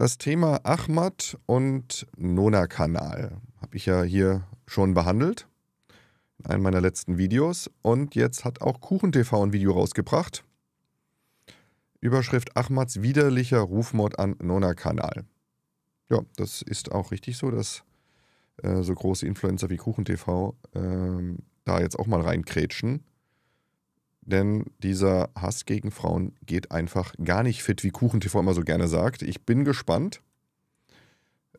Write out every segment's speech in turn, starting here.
Das Thema Ahmad und Nona-Kanal habe ich ja hier schon behandelt in einem meiner letzten Videos. Und jetzt hat auch KuchenTV ein Video rausgebracht. Überschrift Ahmads widerlicher Rufmord an Nona-Kanal. Ja, das ist auch richtig so, dass äh, so große Influencer wie KuchenTV ähm, da jetzt auch mal reinkrätschen denn dieser Hass gegen Frauen geht einfach gar nicht fit, wie KuchenTV immer so gerne sagt. Ich bin gespannt,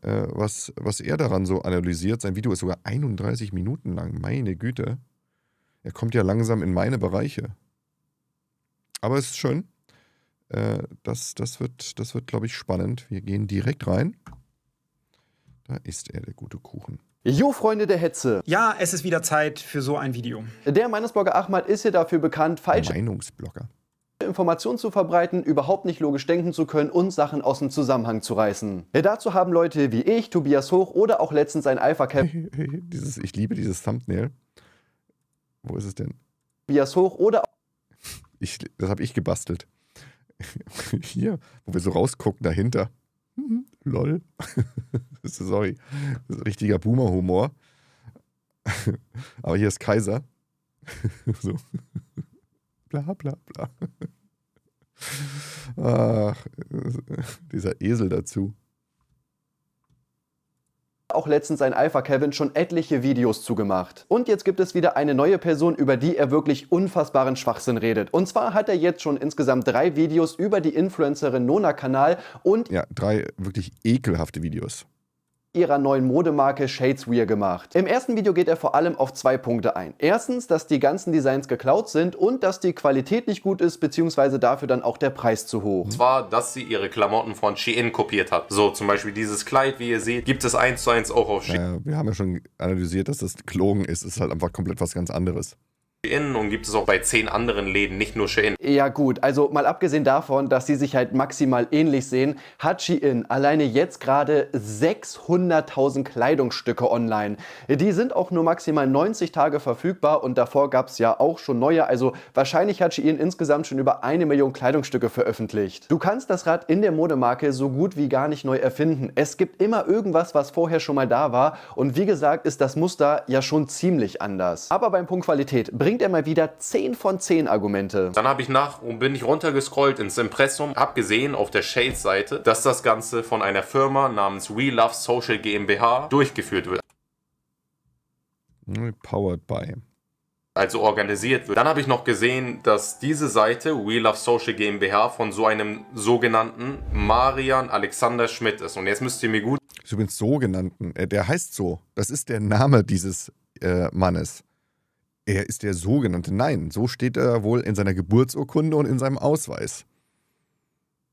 äh, was, was er daran so analysiert. Sein Video ist sogar 31 Minuten lang, meine Güte. Er kommt ja langsam in meine Bereiche. Aber es ist schön. Äh, das, das wird, das wird glaube ich, spannend. Wir gehen direkt rein. Da ist er, der gute Kuchen. Jo, Freunde der Hetze. Ja, es ist wieder Zeit für so ein Video. Der Meinungsblogger Ahmad ist hier dafür bekannt, falsche Meinungsblogger. Informationen zu verbreiten, überhaupt nicht logisch denken zu können und Sachen aus dem Zusammenhang zu reißen. dazu haben Leute wie ich, Tobias Hoch oder auch letztens ein Alpha Cap. dieses, ich liebe dieses Thumbnail. Wo ist es denn? Tobias Hoch oder. Ich, das habe ich gebastelt. Hier, wo wir so rausgucken dahinter. Mhm. Lol. Sorry. Das ist richtiger Boomer-Humor. Aber hier ist Kaiser. so. Bla bla bla. Ach, dieser Esel dazu. Auch letztens ein Alpha Kevin schon etliche Videos zugemacht. Und jetzt gibt es wieder eine neue Person, über die er wirklich unfassbaren Schwachsinn redet. Und zwar hat er jetzt schon insgesamt drei Videos über die Influencerin Nona Kanal und... Ja, drei wirklich ekelhafte Videos ihrer neuen Modemarke Shadeswear gemacht. Im ersten Video geht er vor allem auf zwei Punkte ein. Erstens, dass die ganzen Designs geklaut sind und dass die Qualität nicht gut ist, beziehungsweise dafür dann auch der Preis zu hoch. Und zwar, dass sie ihre Klamotten von Shein kopiert hat. So, zum Beispiel dieses Kleid, wie ihr seht, gibt es eins zu eins auch auf Shein. Naja, wir haben ja schon analysiert, dass das Klogen ist. Es ist halt einfach komplett was ganz anderes. Shein und gibt es auch bei zehn anderen Läden, nicht nur Shein. Ja gut, also mal abgesehen davon, dass sie sich halt maximal ähnlich sehen, hat Shein alleine jetzt gerade 600.000 Kleidungsstücke online. Die sind auch nur maximal 90 Tage verfügbar und davor gab es ja auch schon neue, also wahrscheinlich hat Shein insgesamt schon über eine Million Kleidungsstücke veröffentlicht. Du kannst das Rad in der Modemarke so gut wie gar nicht neu erfinden. Es gibt immer irgendwas, was vorher schon mal da war und wie gesagt ist das Muster ja schon ziemlich anders. Aber beim Punkt Qualität bringt bringt er mal wieder 10 von 10 Argumente. Dann habe ich nach und bin ich runtergescrollt ins Impressum, habe gesehen auf der Shades-Seite, dass das Ganze von einer Firma namens We Love Social GmbH durchgeführt wird. Hm, powered by also organisiert wird. Dann habe ich noch gesehen, dass diese Seite We Love Social GmbH von so einem sogenannten Marian Alexander Schmidt ist. Und jetzt müsst ihr mir gut. Übrigens sogenannten, äh, der heißt so. Das ist der Name dieses äh, Mannes. Er ist der sogenannte Nein. So steht er wohl in seiner Geburtsurkunde und in seinem Ausweis.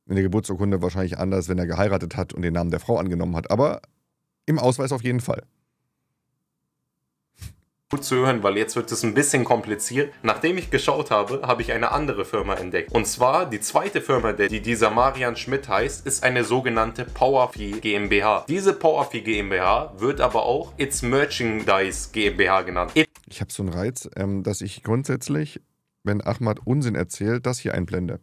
In der Geburtsurkunde wahrscheinlich anders, wenn er geheiratet hat und den Namen der Frau angenommen hat, aber im Ausweis auf jeden Fall gut zu hören, weil jetzt wird es ein bisschen kompliziert. Nachdem ich geschaut habe, habe ich eine andere Firma entdeckt. Und zwar die zweite Firma, die dieser Marian Schmidt heißt, ist eine sogenannte Powerfee GmbH. Diese Powerfee GmbH wird aber auch It's Merchandise GmbH genannt. It ich habe so einen Reiz, ähm, dass ich grundsätzlich, wenn Ahmad Unsinn erzählt, das hier einblende.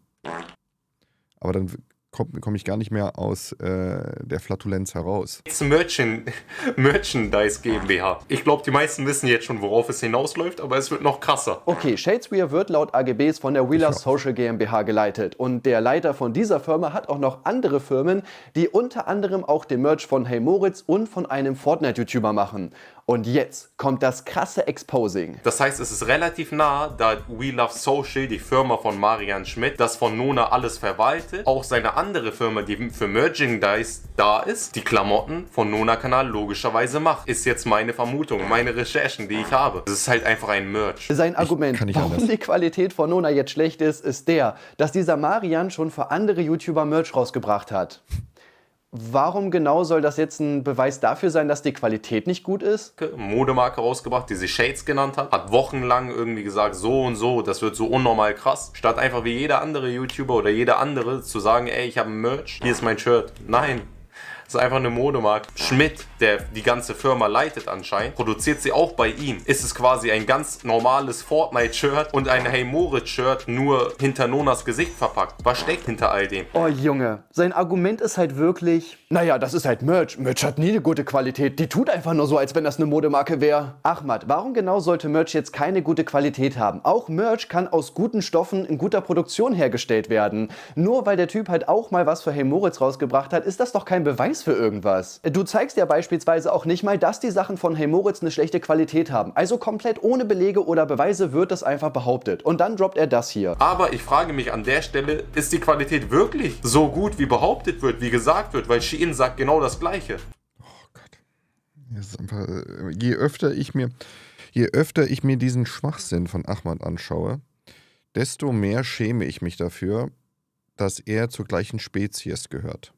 Aber dann komme komm ich gar nicht mehr aus äh, der Flatulenz heraus. It's Merchant, Merchandise GmbH. Ich glaube, die meisten wissen jetzt schon, worauf es hinausläuft, aber es wird noch krasser. Okay, Shadeswear wird laut AGBs von der Wheeler Social GmbH geleitet. Und der Leiter von dieser Firma hat auch noch andere Firmen, die unter anderem auch den Merch von Hey Moritz und von einem Fortnite-YouTuber machen. Und jetzt kommt das krasse Exposing. Das heißt, es ist relativ nah, da We Love Social, die Firma von Marian Schmidt, das von Nona alles verwaltet, auch seine andere Firma, die für Merchandise da ist, die Klamotten von Nona Kanal logischerweise macht. Ist jetzt meine Vermutung, meine Recherchen, die ich habe. Es ist halt einfach ein Merch. Sein Argument, warum die Qualität von Nona jetzt schlecht ist, ist der, dass dieser Marian schon für andere YouTuber Merch rausgebracht hat. Warum genau soll das jetzt ein Beweis dafür sein, dass die Qualität nicht gut ist? Modemarke rausgebracht, die sie Shades genannt hat, hat wochenlang irgendwie gesagt, so und so, das wird so unnormal krass. Statt einfach wie jeder andere YouTuber oder jeder andere zu sagen, ey, ich habe ein Merch, hier ist mein Shirt. Nein, ist einfach eine Modemarke. Schmidt, der die ganze Firma leitet anscheinend, produziert sie auch bei ihm. Ist es quasi ein ganz normales Fortnite-Shirt und ein Hey Moritz-Shirt nur hinter Nonas Gesicht verpackt. Was steckt hinter all dem? Oh Junge, sein Argument ist halt wirklich, naja, das ist halt Merch. Merch hat nie eine gute Qualität. Die tut einfach nur so, als wenn das eine Modemarke wäre. Ahmad, warum genau sollte Merch jetzt keine gute Qualität haben? Auch Merch kann aus guten Stoffen in guter Produktion hergestellt werden. Nur weil der Typ halt auch mal was für Hey Moritz rausgebracht hat, ist das doch kein Beweis für irgendwas. Äh, du zeigst ja beispielsweise auch nicht mal, dass die Sachen von Hey Moritz eine schlechte Qualität haben. Also komplett ohne Belege oder Beweise wird das einfach behauptet. Und dann droppt er das hier. Aber ich frage mich an der Stelle, ist die Qualität wirklich so gut, wie behauptet wird, wie gesagt wird? Weil Shein sagt genau das Gleiche. Oh Gott. Einfach, äh, je öfter ich mir, je öfter ich mir diesen Schwachsinn von Ahmad anschaue, desto mehr schäme ich mich dafür, dass er zur gleichen Spezies gehört.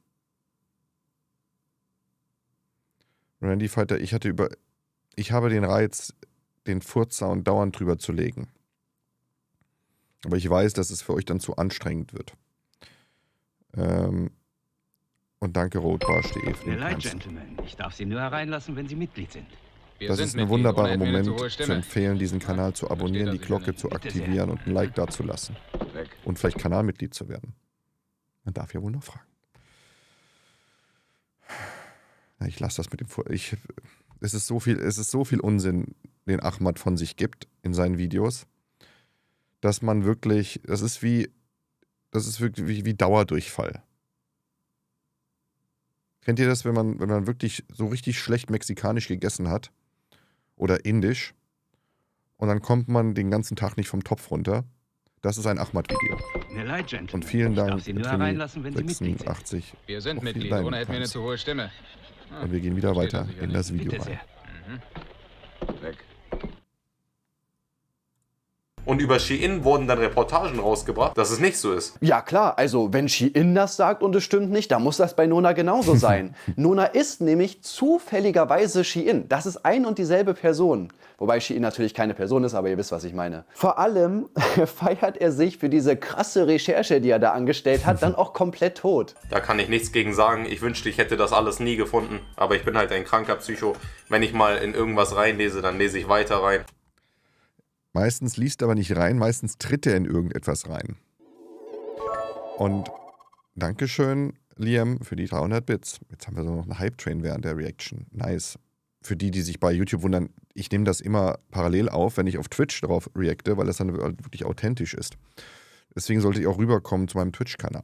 Randy halt Fighter, ich hatte über. Ich habe den Reiz, den Furzsound dauernd drüber zu legen. Aber ich weiß, dass es für euch dann zu anstrengend wird. Ähm, und danke, rotbarsch.de. Mir leid, Gentlemen. Ich darf Sie nur hereinlassen, wenn Sie Mitglied sind. Wir das sind ist ein wunderbarer Moment, zu empfehlen, diesen Kanal zu abonnieren, die Glocke zu aktivieren und ein Like dazulassen. Und vielleicht Kanalmitglied zu werden. Man darf ja wohl noch fragen ich lasse das mit dem. Ich, es, ist so viel, es ist so viel Unsinn, den Ahmad von sich gibt in seinen Videos, dass man wirklich. Das ist wie. Das ist wirklich wie, wie Dauerdurchfall. Kennt ihr das, wenn man, wenn man wirklich so richtig schlecht mexikanisch gegessen hat oder indisch und dann kommt man den ganzen Tag nicht vom Topf runter? Das ist ein Ahmad-Video. Und vielen Dank, ich darf Sie nur reinlassen, wenn Sie Mitglied sind. Wir sind Mitglied, ohne hätten wir eine zu hohe Stimme. Und wir gehen wieder weiter in das Video rein. Mhm. Weg. Und über Shein wurden dann Reportagen rausgebracht, dass es nicht so ist. Ja klar, also wenn Shein das sagt und es stimmt nicht, dann muss das bei Nona genauso sein. Nona ist nämlich zufälligerweise Shein. Das ist ein und dieselbe Person. Wobei Shein natürlich keine Person ist, aber ihr wisst, was ich meine. Vor allem feiert er sich für diese krasse Recherche, die er da angestellt hat, dann auch komplett tot. Da kann ich nichts gegen sagen. Ich wünschte, ich hätte das alles nie gefunden. Aber ich bin halt ein kranker Psycho. Wenn ich mal in irgendwas reinlese, dann lese ich weiter rein. Meistens liest er aber nicht rein, meistens tritt er in irgendetwas rein. Und Dankeschön, Liam, für die 300 Bits. Jetzt haben wir so noch einen Hype-Train während der Reaction. Nice. Für die, die sich bei YouTube wundern, ich nehme das immer parallel auf, wenn ich auf Twitch darauf reacte, weil das dann wirklich authentisch ist. Deswegen sollte ich auch rüberkommen zu meinem Twitch-Kanal.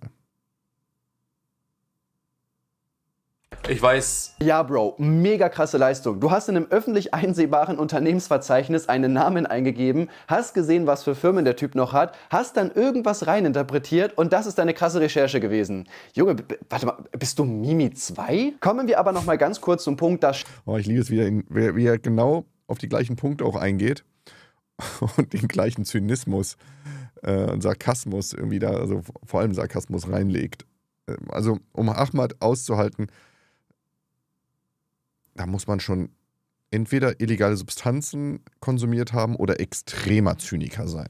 ich weiß. Ja, Bro, mega krasse Leistung. Du hast in einem öffentlich einsehbaren Unternehmensverzeichnis einen Namen eingegeben, hast gesehen, was für Firmen der Typ noch hat, hast dann irgendwas reininterpretiert und das ist deine krasse Recherche gewesen. Junge, warte mal, bist du Mimi 2? Kommen wir aber nochmal ganz kurz zum Punkt, dass... Oh, ich liebe es, wie er, wie er genau auf die gleichen Punkte auch eingeht und den gleichen Zynismus äh, und Sarkasmus irgendwie da, also vor allem Sarkasmus reinlegt. Ähm, also um Ahmad auszuhalten, da muss man schon entweder illegale Substanzen konsumiert haben oder extremer Zyniker sein.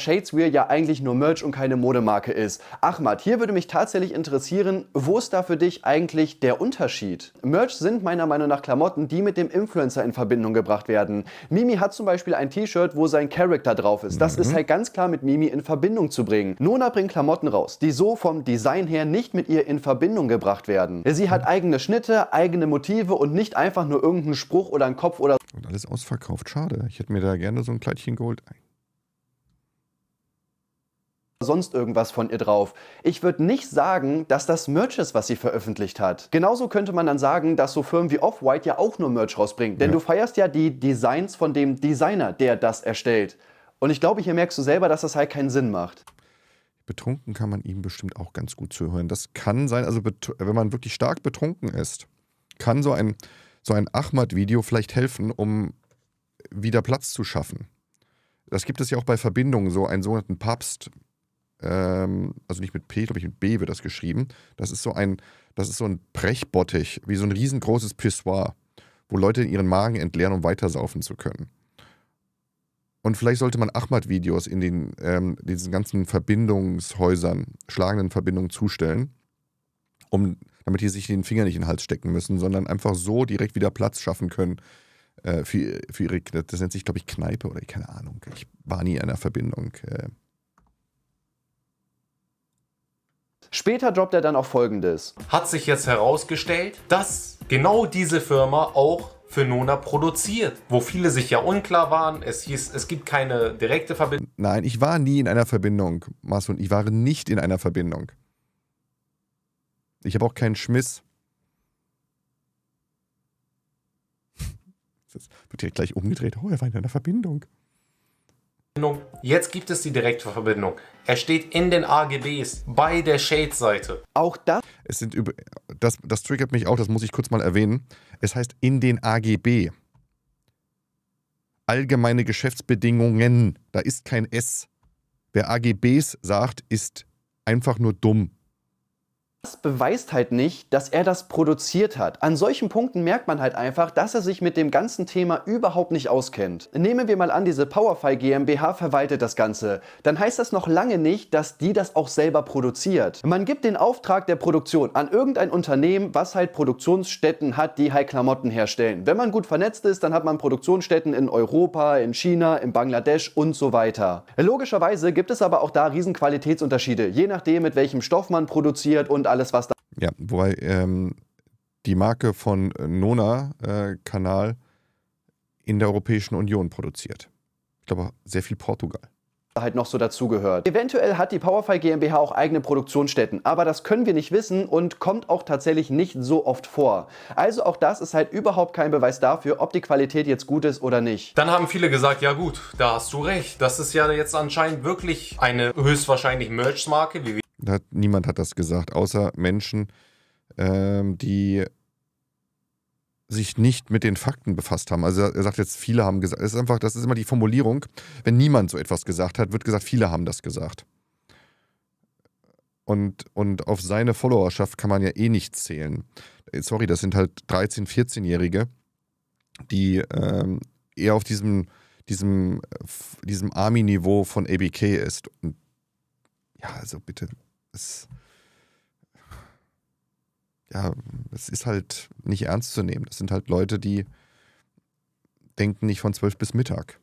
Shadeswear ja eigentlich nur Merch und keine Modemarke ist. Ahmad, hier würde mich tatsächlich interessieren, wo ist da für dich eigentlich der Unterschied? Merch sind meiner Meinung nach Klamotten, die mit dem Influencer in Verbindung gebracht werden. Mimi hat zum Beispiel ein T-Shirt, wo sein Charakter drauf ist. Das mhm. ist halt ganz klar mit Mimi in Verbindung zu bringen. Nona bringt Klamotten raus, die so vom Design her nicht mit ihr in Verbindung gebracht werden. Sie hat mhm. eigene Schnitte, eigene Motive und nicht einfach nur irgendeinen Spruch oder einen Kopf oder... Und alles ausverkauft, schade. Ich hätte mir da gerne so ein Kleidchen geholt sonst irgendwas von ihr drauf. Ich würde nicht sagen, dass das Merch ist, was sie veröffentlicht hat. Genauso könnte man dann sagen, dass so Firmen wie Off-White ja auch nur Merch rausbringen. Denn ja. du feierst ja die Designs von dem Designer, der das erstellt. Und ich glaube, hier merkst du selber, dass das halt keinen Sinn macht. Betrunken kann man ihm bestimmt auch ganz gut zuhören. Das kann sein, also wenn man wirklich stark betrunken ist, kann so ein, so ein Ahmad-Video vielleicht helfen, um wieder Platz zu schaffen. Das gibt es ja auch bei Verbindungen, so einen sogenannten Papst, ähm, also nicht mit P, glaube ich, mit B wird das geschrieben. Das ist so ein, das ist so ein Brechbottich, wie so ein riesengroßes Pissoir, wo Leute ihren Magen entleeren, um weitersaufen zu können. Und vielleicht sollte man Ahmad-Videos in den, ähm, diesen ganzen Verbindungshäusern, schlagenden Verbindungen zustellen, um, damit die sich den Finger nicht in den Hals stecken müssen, sondern einfach so direkt wieder Platz schaffen können äh, für, für ihre, das nennt sich, glaube ich, Kneipe oder keine Ahnung. Ich war nie in einer Verbindung. Äh, Später droppt er dann auch folgendes. Hat sich jetzt herausgestellt, dass genau diese Firma auch für Nona produziert, wo viele sich ja unklar waren. Es hieß, es gibt keine direkte Verbindung. Nein, ich war nie in einer Verbindung, Masun. Ich war nicht in einer Verbindung. Ich habe auch keinen Schmiss. Das wird direkt gleich umgedreht. Oh, er war in einer Verbindung. Jetzt gibt es die direkte Verbindung. Er steht in den AGBs bei der Shade-Seite. Auch das? Es sind über, das, das triggert mich auch, das muss ich kurz mal erwähnen. Es heißt in den AGB. Allgemeine Geschäftsbedingungen. Da ist kein S. Wer AGBs sagt, ist einfach nur dumm. Das beweist halt nicht, dass er das produziert hat. An solchen Punkten merkt man halt einfach, dass er sich mit dem ganzen Thema überhaupt nicht auskennt. Nehmen wir mal an, diese Powerfy GmbH verwaltet das Ganze. Dann heißt das noch lange nicht, dass die das auch selber produziert. Man gibt den Auftrag der Produktion an irgendein Unternehmen, was halt Produktionsstätten hat, die halt Klamotten herstellen. Wenn man gut vernetzt ist, dann hat man Produktionsstätten in Europa, in China, in Bangladesch und so weiter. Logischerweise gibt es aber auch da riesen Qualitätsunterschiede, je nachdem mit welchem Stoff man produziert und alles alles, was da. Ja, wobei ähm, die Marke von äh, Nona äh, Kanal in der Europäischen Union produziert. Ich glaube, sehr viel Portugal halt noch so dazugehört. Eventuell hat die Powerfy GmbH auch eigene Produktionsstätten, aber das können wir nicht wissen und kommt auch tatsächlich nicht so oft vor. Also auch das ist halt überhaupt kein Beweis dafür, ob die Qualität jetzt gut ist oder nicht. Dann haben viele gesagt, ja gut, da hast du recht. Das ist ja jetzt anscheinend wirklich eine höchstwahrscheinlich Merch-Marke, wie wir hat, niemand hat das gesagt, außer Menschen, ähm, die sich nicht mit den Fakten befasst haben. Also er sagt jetzt, viele haben gesagt. Es ist einfach, das ist immer die Formulierung, wenn niemand so etwas gesagt hat, wird gesagt, viele haben das gesagt. Und, und auf seine Followerschaft kann man ja eh nicht zählen. Äh, sorry, das sind halt 13-, 14-Jährige, die ähm, eher auf diesem, diesem, äh, diesem Army-Niveau von ABK ist. Und ja, also bitte, es, ja, es ist halt nicht ernst zu nehmen. Das sind halt Leute, die denken nicht von zwölf bis Mittag.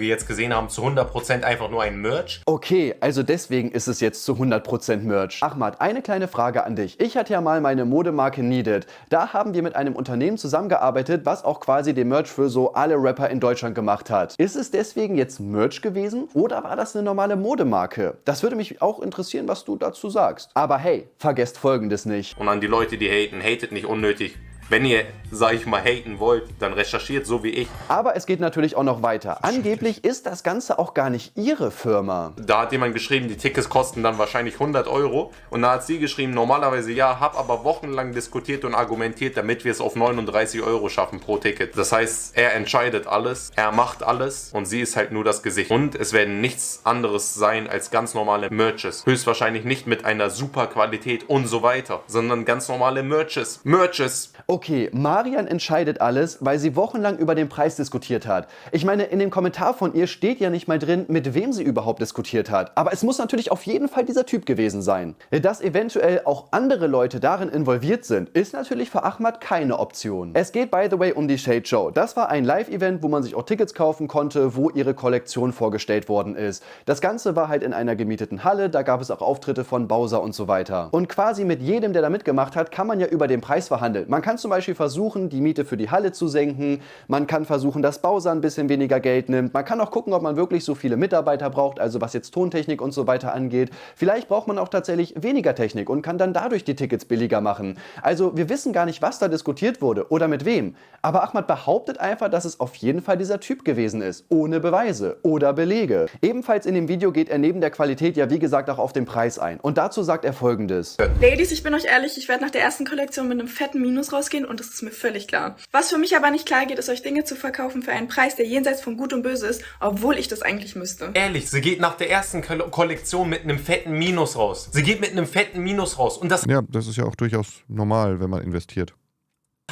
wie wir jetzt gesehen haben, zu 100% einfach nur ein Merch. Okay, also deswegen ist es jetzt zu 100% Merch. Ahmad, eine kleine Frage an dich. Ich hatte ja mal meine Modemarke Needed. Da haben wir mit einem Unternehmen zusammengearbeitet, was auch quasi den Merch für so alle Rapper in Deutschland gemacht hat. Ist es deswegen jetzt Merch gewesen oder war das eine normale Modemarke? Das würde mich auch interessieren, was du dazu sagst. Aber hey, vergesst folgendes nicht. Und an die Leute, die haten, hatet nicht unnötig wenn ihr, sag ich mal, haten wollt, dann recherchiert so wie ich. Aber es geht natürlich auch noch weiter. Angeblich ist das Ganze auch gar nicht ihre Firma. Da hat jemand geschrieben, die Tickets kosten dann wahrscheinlich 100 Euro. Und da hat sie geschrieben, normalerweise ja, hab aber wochenlang diskutiert und argumentiert, damit wir es auf 39 Euro schaffen pro Ticket. Das heißt, er entscheidet alles, er macht alles und sie ist halt nur das Gesicht. Und es werden nichts anderes sein als ganz normale Merches. Höchstwahrscheinlich nicht mit einer super Qualität und so weiter, sondern ganz normale Merches. Merches! Okay okay, Marian entscheidet alles, weil sie wochenlang über den Preis diskutiert hat. Ich meine, in dem Kommentar von ihr steht ja nicht mal drin, mit wem sie überhaupt diskutiert hat. Aber es muss natürlich auf jeden Fall dieser Typ gewesen sein. Dass eventuell auch andere Leute darin involviert sind, ist natürlich für Ahmad keine Option. Es geht, by the way, um die Shade Show. Das war ein Live-Event, wo man sich auch Tickets kaufen konnte, wo ihre Kollektion vorgestellt worden ist. Das Ganze war halt in einer gemieteten Halle, da gab es auch Auftritte von Bowser und so weiter. Und quasi mit jedem, der da mitgemacht hat, kann man ja über den Preis verhandeln. Man kann zum zum Beispiel versuchen, die Miete für die Halle zu senken. Man kann versuchen, dass Bowser ein bisschen weniger Geld nimmt. Man kann auch gucken, ob man wirklich so viele Mitarbeiter braucht, also was jetzt Tontechnik und so weiter angeht. Vielleicht braucht man auch tatsächlich weniger Technik und kann dann dadurch die Tickets billiger machen. Also wir wissen gar nicht, was da diskutiert wurde oder mit wem. Aber Ahmad behauptet einfach, dass es auf jeden Fall dieser Typ gewesen ist, ohne Beweise oder Belege. Ebenfalls in dem Video geht er neben der Qualität ja wie gesagt auch auf den Preis ein. Und dazu sagt er folgendes. Ladies, ich bin euch ehrlich, ich werde nach der ersten Kollektion mit einem fetten Minus rausgehen ausgehen und das ist mir völlig klar. Was für mich aber nicht klar geht, ist euch Dinge zu verkaufen für einen Preis, der jenseits von Gut und Böse ist, obwohl ich das eigentlich müsste. Ehrlich, sie geht nach der ersten Ko Kollektion mit einem fetten Minus raus. Sie geht mit einem fetten Minus raus und das... Ja, das ist ja auch durchaus normal, wenn man investiert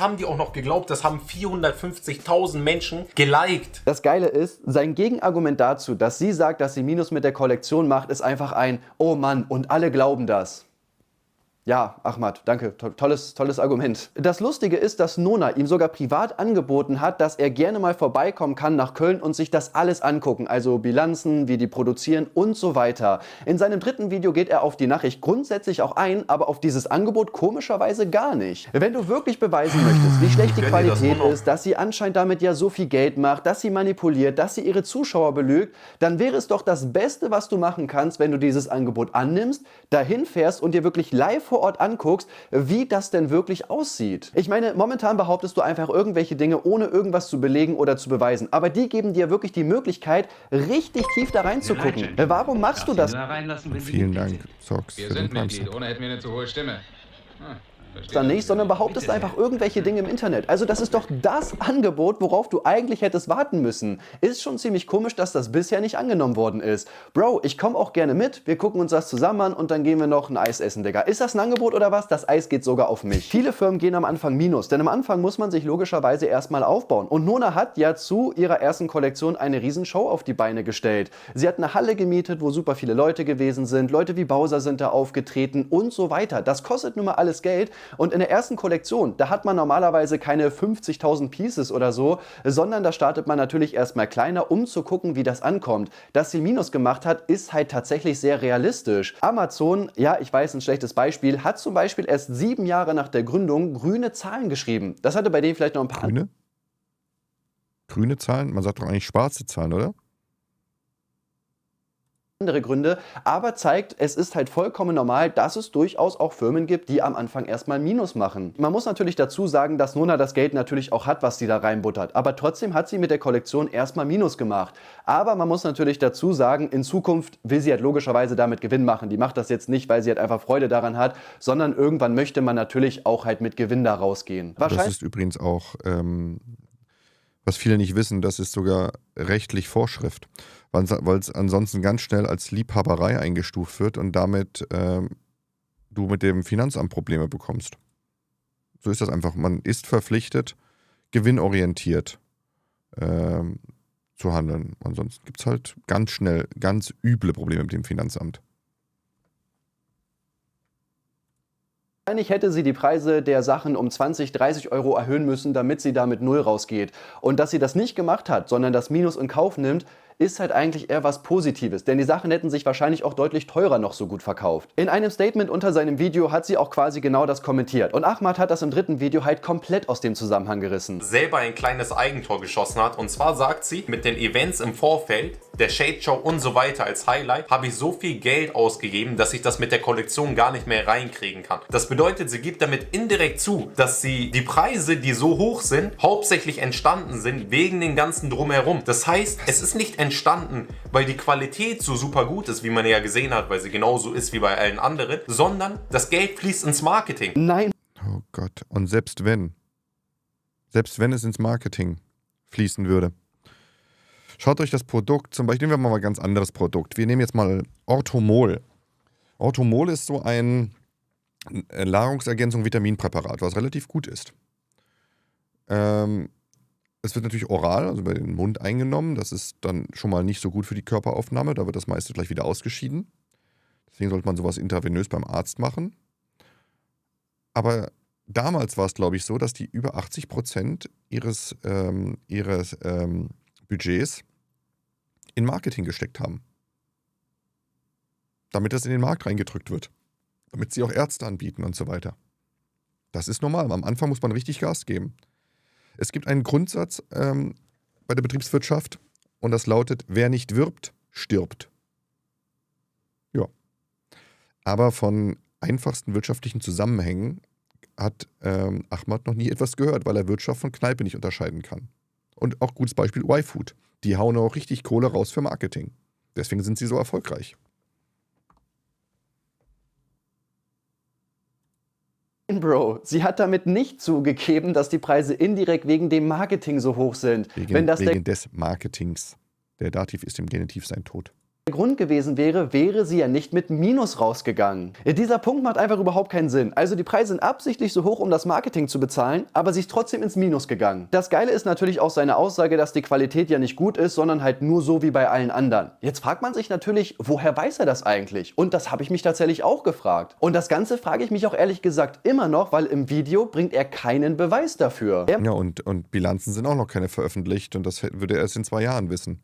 haben die auch noch geglaubt, das haben 450.000 Menschen geliked. Das Geile ist, sein Gegenargument dazu, dass sie sagt, dass sie Minus mit der Kollektion macht, ist einfach ein, oh Mann, und alle glauben das. Ja, Ahmad, danke. To tolles, tolles Argument. Das Lustige ist, dass Nona ihm sogar privat angeboten hat, dass er gerne mal vorbeikommen kann nach Köln und sich das alles angucken. Also Bilanzen, wie die produzieren und so weiter. In seinem dritten Video geht er auf die Nachricht grundsätzlich auch ein, aber auf dieses Angebot komischerweise gar nicht. Wenn du wirklich beweisen möchtest, wie schlecht die Qualität ist, dass sie anscheinend damit ja so viel Geld macht, dass sie manipuliert, dass sie ihre Zuschauer belügt, dann wäre es doch das Beste, was du machen kannst, wenn du dieses Angebot annimmst, dahin fährst und dir wirklich live vor vor Ort anguckst, wie das denn wirklich aussieht. Ich meine, momentan behauptest du einfach irgendwelche Dinge, ohne irgendwas zu belegen oder zu beweisen. Aber die geben dir wirklich die Möglichkeit, richtig tief da reinzugucken. Warum machst du das? Da Vielen Dank, Sox. Wir sind Mitglied, ohne hätten wir eine zu hohe Stimme. Hm dann nicht, sondern behauptest einfach irgendwelche Dinge im Internet. Also das ist doch das Angebot, worauf du eigentlich hättest warten müssen. Ist schon ziemlich komisch, dass das bisher nicht angenommen worden ist. Bro, ich komme auch gerne mit, wir gucken uns das zusammen an und dann gehen wir noch ein Eis essen, Digga. Ist das ein Angebot oder was? Das Eis geht sogar auf mich. Viele Firmen gehen am Anfang minus, denn am Anfang muss man sich logischerweise erstmal aufbauen. Und Nona hat ja zu ihrer ersten Kollektion eine Riesenshow auf die Beine gestellt. Sie hat eine Halle gemietet, wo super viele Leute gewesen sind, Leute wie Bowser sind da aufgetreten und so weiter. Das kostet nun mal alles Geld, und in der ersten Kollektion, da hat man normalerweise keine 50.000 Pieces oder so, sondern da startet man natürlich erstmal kleiner, um zu gucken, wie das ankommt. Dass sie Minus gemacht hat, ist halt tatsächlich sehr realistisch. Amazon, ja, ich weiß, ein schlechtes Beispiel, hat zum Beispiel erst sieben Jahre nach der Gründung grüne Zahlen geschrieben. Das hatte bei denen vielleicht noch ein paar... Grüne? Grüne Zahlen? Man sagt doch eigentlich schwarze Zahlen, oder? andere Gründe, aber zeigt, es ist halt vollkommen normal, dass es durchaus auch Firmen gibt, die am Anfang erstmal Minus machen. Man muss natürlich dazu sagen, dass Nona das Geld natürlich auch hat, was sie da reinbuttert, aber trotzdem hat sie mit der Kollektion erstmal Minus gemacht. Aber man muss natürlich dazu sagen, in Zukunft will sie halt logischerweise damit Gewinn machen. Die macht das jetzt nicht, weil sie halt einfach Freude daran hat, sondern irgendwann möchte man natürlich auch halt mit Gewinn da rausgehen. Wahrscheinlich das ist übrigens auch, ähm, was viele nicht wissen, das ist sogar rechtlich Vorschrift weil es ansonsten ganz schnell als Liebhaberei eingestuft wird und damit äh, du mit dem Finanzamt Probleme bekommst. So ist das einfach. Man ist verpflichtet, gewinnorientiert äh, zu handeln. Ansonsten gibt es halt ganz schnell ganz üble Probleme mit dem Finanzamt. Wahrscheinlich hätte sie die Preise der Sachen um 20, 30 Euro erhöhen müssen, damit sie damit null rausgeht. Und dass sie das nicht gemacht hat, sondern das Minus in Kauf nimmt, ist halt eigentlich eher was Positives, denn die Sachen hätten sich wahrscheinlich auch deutlich teurer noch so gut verkauft. In einem Statement unter seinem Video hat sie auch quasi genau das kommentiert und Ahmad hat das im dritten Video halt komplett aus dem Zusammenhang gerissen. Selber ein kleines Eigentor geschossen hat und zwar sagt sie, mit den Events im Vorfeld, der Shade Show und so weiter als Highlight, habe ich so viel Geld ausgegeben, dass ich das mit der Kollektion gar nicht mehr reinkriegen kann. Das bedeutet, sie gibt damit indirekt zu, dass sie die Preise, die so hoch sind, hauptsächlich entstanden sind wegen den ganzen Drumherum. Das heißt, es ist nicht entstanden, entstanden, weil die Qualität so super gut ist, wie man ja gesehen hat, weil sie genauso ist wie bei allen anderen, sondern das Geld fließt ins Marketing. Nein. Oh Gott. Und selbst wenn, selbst wenn es ins Marketing fließen würde, schaut euch das Produkt, zum Beispiel nehmen wir mal ein ganz anderes Produkt. Wir nehmen jetzt mal Orthomol. Orthomol ist so ein äh, Nahrungsergänzung Vitaminpräparat, was relativ gut ist. Ähm, es wird natürlich oral, also über den Mund eingenommen. Das ist dann schon mal nicht so gut für die Körperaufnahme. Da wird das meiste gleich wieder ausgeschieden. Deswegen sollte man sowas intravenös beim Arzt machen. Aber damals war es, glaube ich, so, dass die über 80 Prozent ihres, ähm, ihres ähm, Budgets in Marketing gesteckt haben. Damit das in den Markt reingedrückt wird. Damit sie auch Ärzte anbieten und so weiter. Das ist normal. Am Anfang muss man richtig Gas geben. Es gibt einen Grundsatz ähm, bei der Betriebswirtschaft und das lautet, wer nicht wirbt, stirbt. Ja. Aber von einfachsten wirtschaftlichen Zusammenhängen hat ähm, Ahmad noch nie etwas gehört, weil er Wirtschaft von Kneipe nicht unterscheiden kann. Und auch gutes Beispiel Y-Food. Die hauen auch richtig Kohle raus für Marketing. Deswegen sind sie so erfolgreich. Bro, sie hat damit nicht zugegeben, dass die Preise indirekt wegen dem Marketing so hoch sind. Wegen, wegen des Marketings. Der Dativ ist im Genitiv sein Tod. Grund gewesen wäre, wäre sie ja nicht mit Minus rausgegangen. Dieser Punkt macht einfach überhaupt keinen Sinn. Also die Preise sind absichtlich so hoch, um das Marketing zu bezahlen, aber sie ist trotzdem ins Minus gegangen. Das Geile ist natürlich auch seine Aussage, dass die Qualität ja nicht gut ist, sondern halt nur so wie bei allen anderen. Jetzt fragt man sich natürlich, woher weiß er das eigentlich? Und das habe ich mich tatsächlich auch gefragt. Und das Ganze frage ich mich auch ehrlich gesagt immer noch, weil im Video bringt er keinen Beweis dafür. Er ja, und, und Bilanzen sind auch noch keine veröffentlicht und das würde er erst in zwei Jahren wissen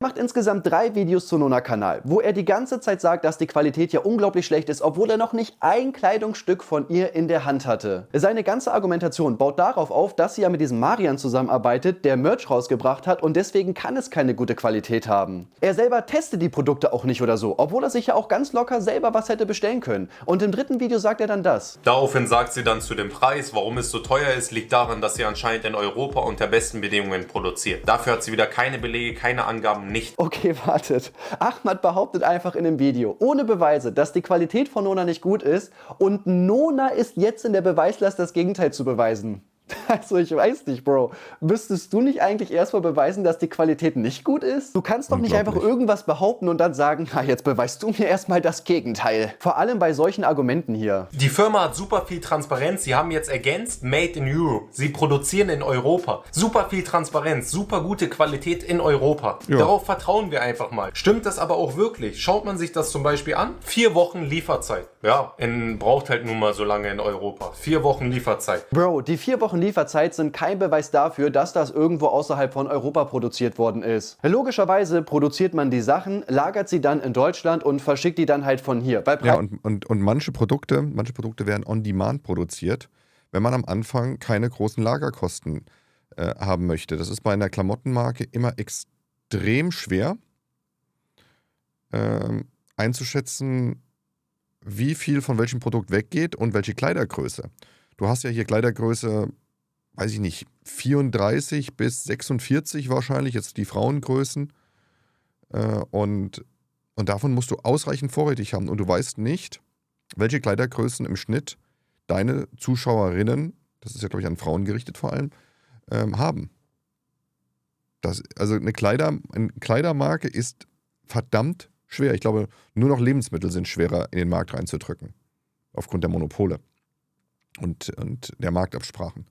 macht insgesamt drei Videos zu Nona Kanal, wo er die ganze Zeit sagt, dass die Qualität ja unglaublich schlecht ist, obwohl er noch nicht ein Kleidungsstück von ihr in der Hand hatte. Seine ganze Argumentation baut darauf auf, dass sie ja mit diesem Marian zusammenarbeitet, der Merch rausgebracht hat und deswegen kann es keine gute Qualität haben. Er selber testet die Produkte auch nicht oder so, obwohl er sich ja auch ganz locker selber was hätte bestellen können. Und im dritten Video sagt er dann das. Daraufhin sagt sie dann zu dem Preis, warum es so teuer ist, liegt daran, dass sie anscheinend in Europa unter besten Bedingungen produziert. Dafür hat sie wieder keine Belege, keine Angaben nicht. Okay, wartet. Ahmad behauptet einfach in dem Video, ohne Beweise, dass die Qualität von Nona nicht gut ist und Nona ist jetzt in der Beweislast, das Gegenteil zu beweisen. Also ich weiß nicht, Bro. Müsstest du nicht eigentlich erstmal beweisen, dass die Qualität nicht gut ist? Du kannst doch nicht einfach irgendwas behaupten und dann sagen, ha, jetzt beweist du mir erstmal das Gegenteil. Vor allem bei solchen Argumenten hier. Die Firma hat super viel Transparenz. Sie haben jetzt ergänzt, Made in Europe. Sie produzieren in Europa. Super viel Transparenz, super gute Qualität in Europa. Ja. Darauf vertrauen wir einfach mal. Stimmt das aber auch wirklich? Schaut man sich das zum Beispiel an? Vier Wochen Lieferzeit. Ja, in, braucht halt nun mal so lange in Europa. Vier Wochen Lieferzeit. Bro, die vier Wochen Wochen Lieferzeit sind kein Beweis dafür, dass das irgendwo außerhalb von Europa produziert worden ist. Logischerweise produziert man die Sachen, lagert sie dann in Deutschland und verschickt die dann halt von hier. ja, und, und, und manche Produkte, manche Produkte werden on demand produziert, wenn man am Anfang keine großen Lagerkosten äh, haben möchte. Das ist bei einer Klamottenmarke immer extrem schwer äh, einzuschätzen, wie viel von welchem Produkt weggeht und welche Kleidergröße. Du hast ja hier Kleidergröße weiß ich nicht, 34 bis 46 wahrscheinlich, jetzt die Frauengrößen. Äh, und, und davon musst du ausreichend vorrätig haben. Und du weißt nicht, welche Kleidergrößen im Schnitt deine Zuschauerinnen, das ist ja, glaube ich, an Frauen gerichtet vor allem, ähm, haben. Das, also eine, Kleider, eine Kleidermarke ist verdammt schwer. Ich glaube, nur noch Lebensmittel sind schwerer in den Markt reinzudrücken. Aufgrund der Monopole und, und der Marktabsprachen.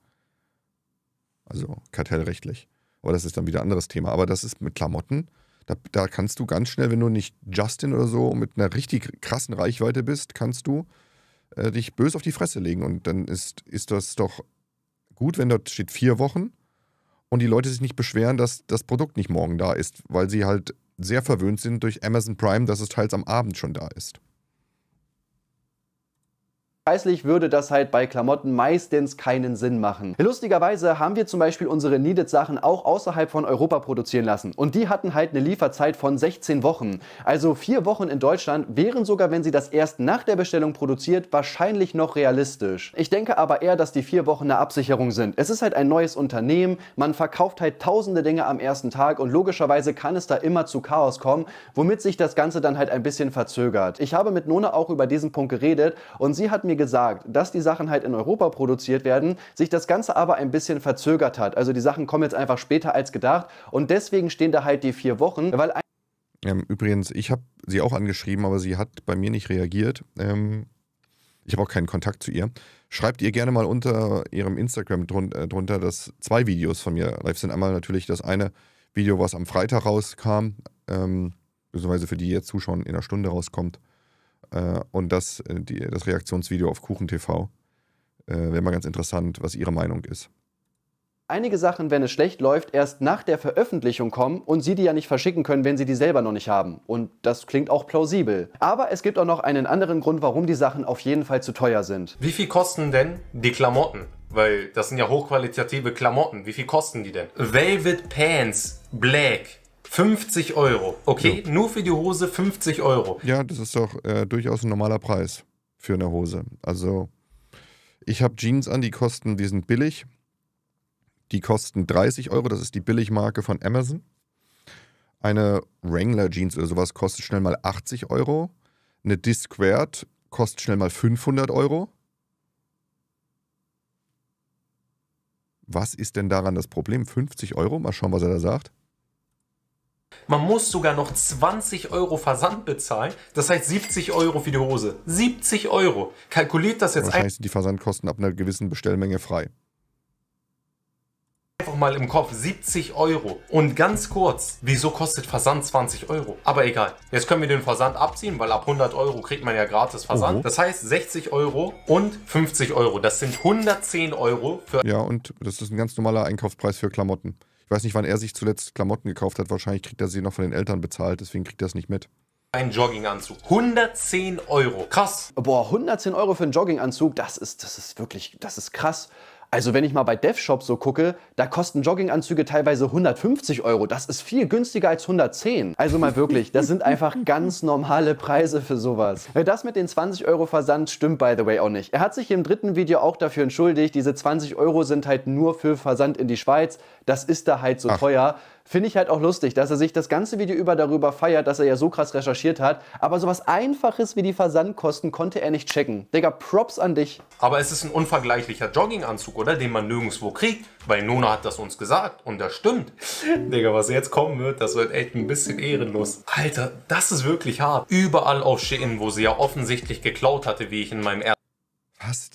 Also kartellrechtlich. Aber das ist dann wieder ein anderes Thema. Aber das ist mit Klamotten. Da, da, kannst du ganz schnell, wenn du nicht Justin oder so mit einer richtig krassen Reichweite bist, kannst du äh, dich böse auf die Fresse legen. Und dann ist, ist das doch gut, wenn dort steht vier Wochen und die Leute sich nicht beschweren, dass das Produkt nicht morgen da ist, weil sie halt sehr verwöhnt sind durch Amazon Prime, dass es teils am Abend schon da ist. Preislich würde das halt bei Klamotten meistens keinen Sinn machen. Lustigerweise haben wir zum Beispiel unsere Needed-Sachen auch außerhalb von Europa produzieren lassen. Und die hatten halt eine Lieferzeit von 16 Wochen. Also vier Wochen in Deutschland wären sogar, wenn sie das erst nach der Bestellung produziert, wahrscheinlich noch realistisch. Ich denke aber eher, dass die vier Wochen eine Absicherung sind. Es ist halt ein neues Unternehmen, man verkauft halt tausende Dinge am ersten Tag und logischerweise kann es da immer zu Chaos kommen, womit sich das Ganze dann halt ein bisschen verzögert. Ich habe mit Nona auch über diesen Punkt geredet und sie hat mir gesagt, dass die Sachen halt in Europa produziert werden, sich das Ganze aber ein bisschen verzögert hat. Also die Sachen kommen jetzt einfach später als gedacht und deswegen stehen da halt die vier Wochen, weil ähm, übrigens, ich habe sie auch angeschrieben, aber sie hat bei mir nicht reagiert. Ähm, ich habe auch keinen Kontakt zu ihr. Schreibt ihr gerne mal unter ihrem Instagram drun äh, drunter, dass zwei Videos von mir live sind. Einmal natürlich das eine Video, was am Freitag rauskam, ähm, beziehungsweise für die jetzt zuschauen, in einer Stunde rauskommt. Äh, und das, äh, die, das Reaktionsvideo auf Kuchen TV. Äh, Wäre mal ganz interessant, was ihre Meinung ist. Einige Sachen, wenn es schlecht läuft, erst nach der Veröffentlichung kommen und Sie die ja nicht verschicken können, wenn Sie die selber noch nicht haben. Und das klingt auch plausibel. Aber es gibt auch noch einen anderen Grund, warum die Sachen auf jeden Fall zu teuer sind. Wie viel kosten denn die Klamotten? Weil das sind ja hochqualitative Klamotten. Wie viel kosten die denn? Velvet Pants, Black, 50 Euro. Okay, ja. nur für die Hose 50 Euro. Ja, das ist doch äh, durchaus ein normaler Preis für eine Hose. Also, ich habe Jeans an, die kosten, die sind billig. Die kosten 30 Euro, das ist die Billigmarke von Amazon. Eine Wrangler Jeans oder sowas kostet schnell mal 80 Euro. Eine Disquared kostet schnell mal 500 Euro. Was ist denn daran das Problem? 50 Euro? Mal schauen, was er da sagt. Man muss sogar noch 20 Euro Versand bezahlen. Das heißt 70 Euro für die Hose. 70 Euro. Kalkuliert das jetzt Wahrscheinlich ein. sind die Versandkosten ab einer gewissen Bestellmenge frei. Einfach mal im Kopf 70 Euro. Und ganz kurz, wieso kostet Versand 20 Euro? Aber egal. Jetzt können wir den Versand abziehen, weil ab 100 Euro kriegt man ja gratis Versand. Oho. Das heißt 60 Euro und 50 Euro. Das sind 110 Euro für. Ja, und das ist ein ganz normaler Einkaufspreis für Klamotten. Ich weiß nicht, wann er sich zuletzt Klamotten gekauft hat. Wahrscheinlich kriegt er sie noch von den Eltern bezahlt, deswegen kriegt er es nicht mit. Ein Jogginganzug. 110 Euro. Krass. Boah, 110 Euro für einen Jogginganzug, das ist, das ist wirklich, das ist krass. Also wenn ich mal bei DevShop so gucke, da kosten Jogginganzüge teilweise 150 Euro. Das ist viel günstiger als 110. Also mal wirklich, das sind einfach ganz normale Preise für sowas. Äh, das mit den 20 Euro Versand stimmt by the way auch nicht. Er hat sich im dritten Video auch dafür entschuldigt, diese 20 Euro sind halt nur für Versand in die Schweiz. Das ist da halt so Ach. teuer. Finde ich halt auch lustig, dass er sich das ganze Video über darüber feiert, dass er ja so krass recherchiert hat. Aber sowas Einfaches wie die Versandkosten konnte er nicht checken. Digga, Props an dich. Aber es ist ein unvergleichlicher Jogginganzug, oder? Den man nirgendwo kriegt. Weil Nona hat das uns gesagt. Und das stimmt. Digga, was jetzt kommen wird, das wird echt ein bisschen ehrenlos. Alter, das ist wirklich hart. Überall auf Shein, wo sie ja offensichtlich geklaut hatte, wie ich in meinem ersten... Was?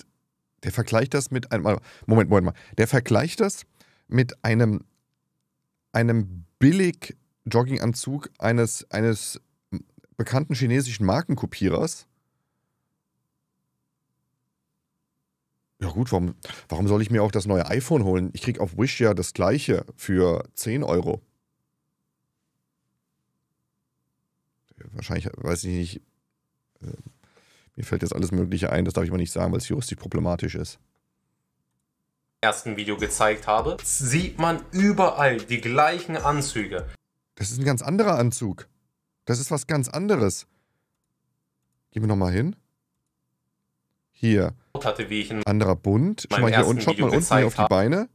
Der vergleicht das mit einem... Moment, Moment mal. Der vergleicht das mit einem einem billig Jogginganzug eines, eines bekannten chinesischen Markenkopierers. Ja gut, warum, warum soll ich mir auch das neue iPhone holen? Ich kriege auf Wish ja das gleiche für 10 Euro. Wahrscheinlich, weiß ich nicht, äh, mir fällt jetzt alles Mögliche ein, das darf ich mal nicht sagen, weil es juristisch problematisch ist ersten Video gezeigt habe, sieht man überall die gleichen Anzüge. Das ist ein ganz anderer Anzug. Das ist was ganz anderes. Gehen wir nochmal hin. Hier. Hatte, wie ich in Anderer Bund. Schau mal hier unten, schaut mal unten hier auf die Beine.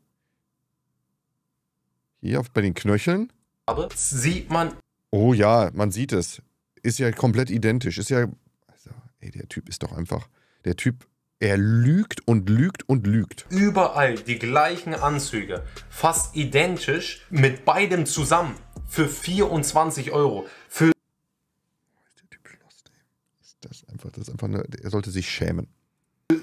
Hier auf, bei den Knöcheln. Aber sieht man. Oh ja, man sieht es. Ist ja komplett identisch. Ist ja. Also, ey, der Typ ist doch einfach. Der Typ er lügt und lügt und lügt. Überall die gleichen Anzüge, fast identisch, mit beidem zusammen für 24 Euro. Für das ist einfach, das ist einfach eine, er sollte sich schämen.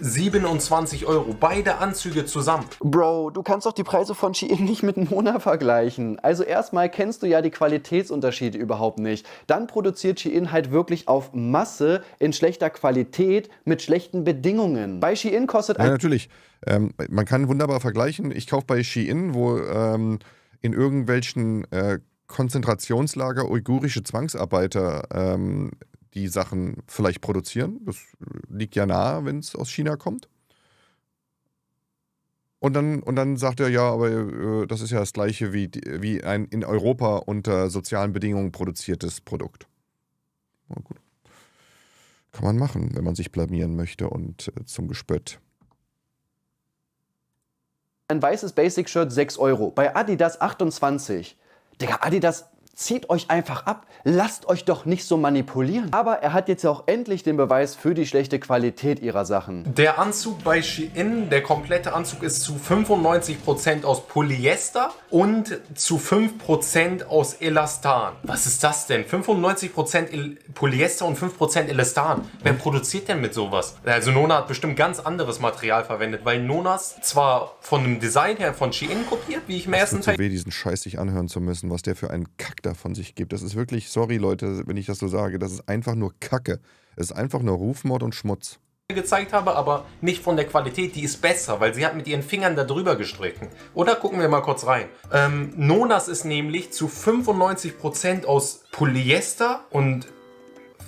27 Euro, beide Anzüge zusammen. Bro, du kannst doch die Preise von Shein nicht mit Mona vergleichen. Also erstmal kennst du ja die Qualitätsunterschiede überhaupt nicht. Dann produziert Shein halt wirklich auf Masse, in schlechter Qualität, mit schlechten Bedingungen. Bei Shein kostet... Ja, natürlich. Ähm, man kann wunderbar vergleichen. Ich kaufe bei Shein, wo ähm, in irgendwelchen... Äh, Konzentrationslager uigurische Zwangsarbeiter ähm, die Sachen vielleicht produzieren. Das liegt ja nahe, wenn es aus China kommt. Und dann, und dann sagt er, ja, aber äh, das ist ja das gleiche wie, wie ein in Europa unter sozialen Bedingungen produziertes Produkt. Na gut. Kann man machen, wenn man sich blamieren möchte und äh, zum Gespött. Ein weißes Basic-Shirt 6 Euro, bei Adidas 28. Digga, Adidas zieht euch einfach ab, lasst euch doch nicht so manipulieren. Aber er hat jetzt auch endlich den Beweis für die schlechte Qualität ihrer Sachen. Der Anzug bei Shein, der komplette Anzug ist zu 95% aus Polyester und zu 5% aus Elastan. Was ist das denn? 95% El Polyester und 5% Elastan. Wer produziert denn mit sowas? Also Nona hat bestimmt ganz anderes Material verwendet, weil Nonas zwar von dem Design her von Shein kopiert, wie ich mir erstens... das ersten Teil... weh, diesen Scheiß sich anhören zu müssen, was der für einen Kack da von sich gibt. Das ist wirklich, sorry Leute, wenn ich das so sage, das ist einfach nur Kacke. Es ist einfach nur Rufmord und Schmutz. Gezeigt habe, aber nicht von der Qualität, die ist besser, weil sie hat mit ihren Fingern da drüber gestrichen. Oder gucken wir mal kurz rein. Ähm, Nonas ist nämlich zu 95% aus Polyester und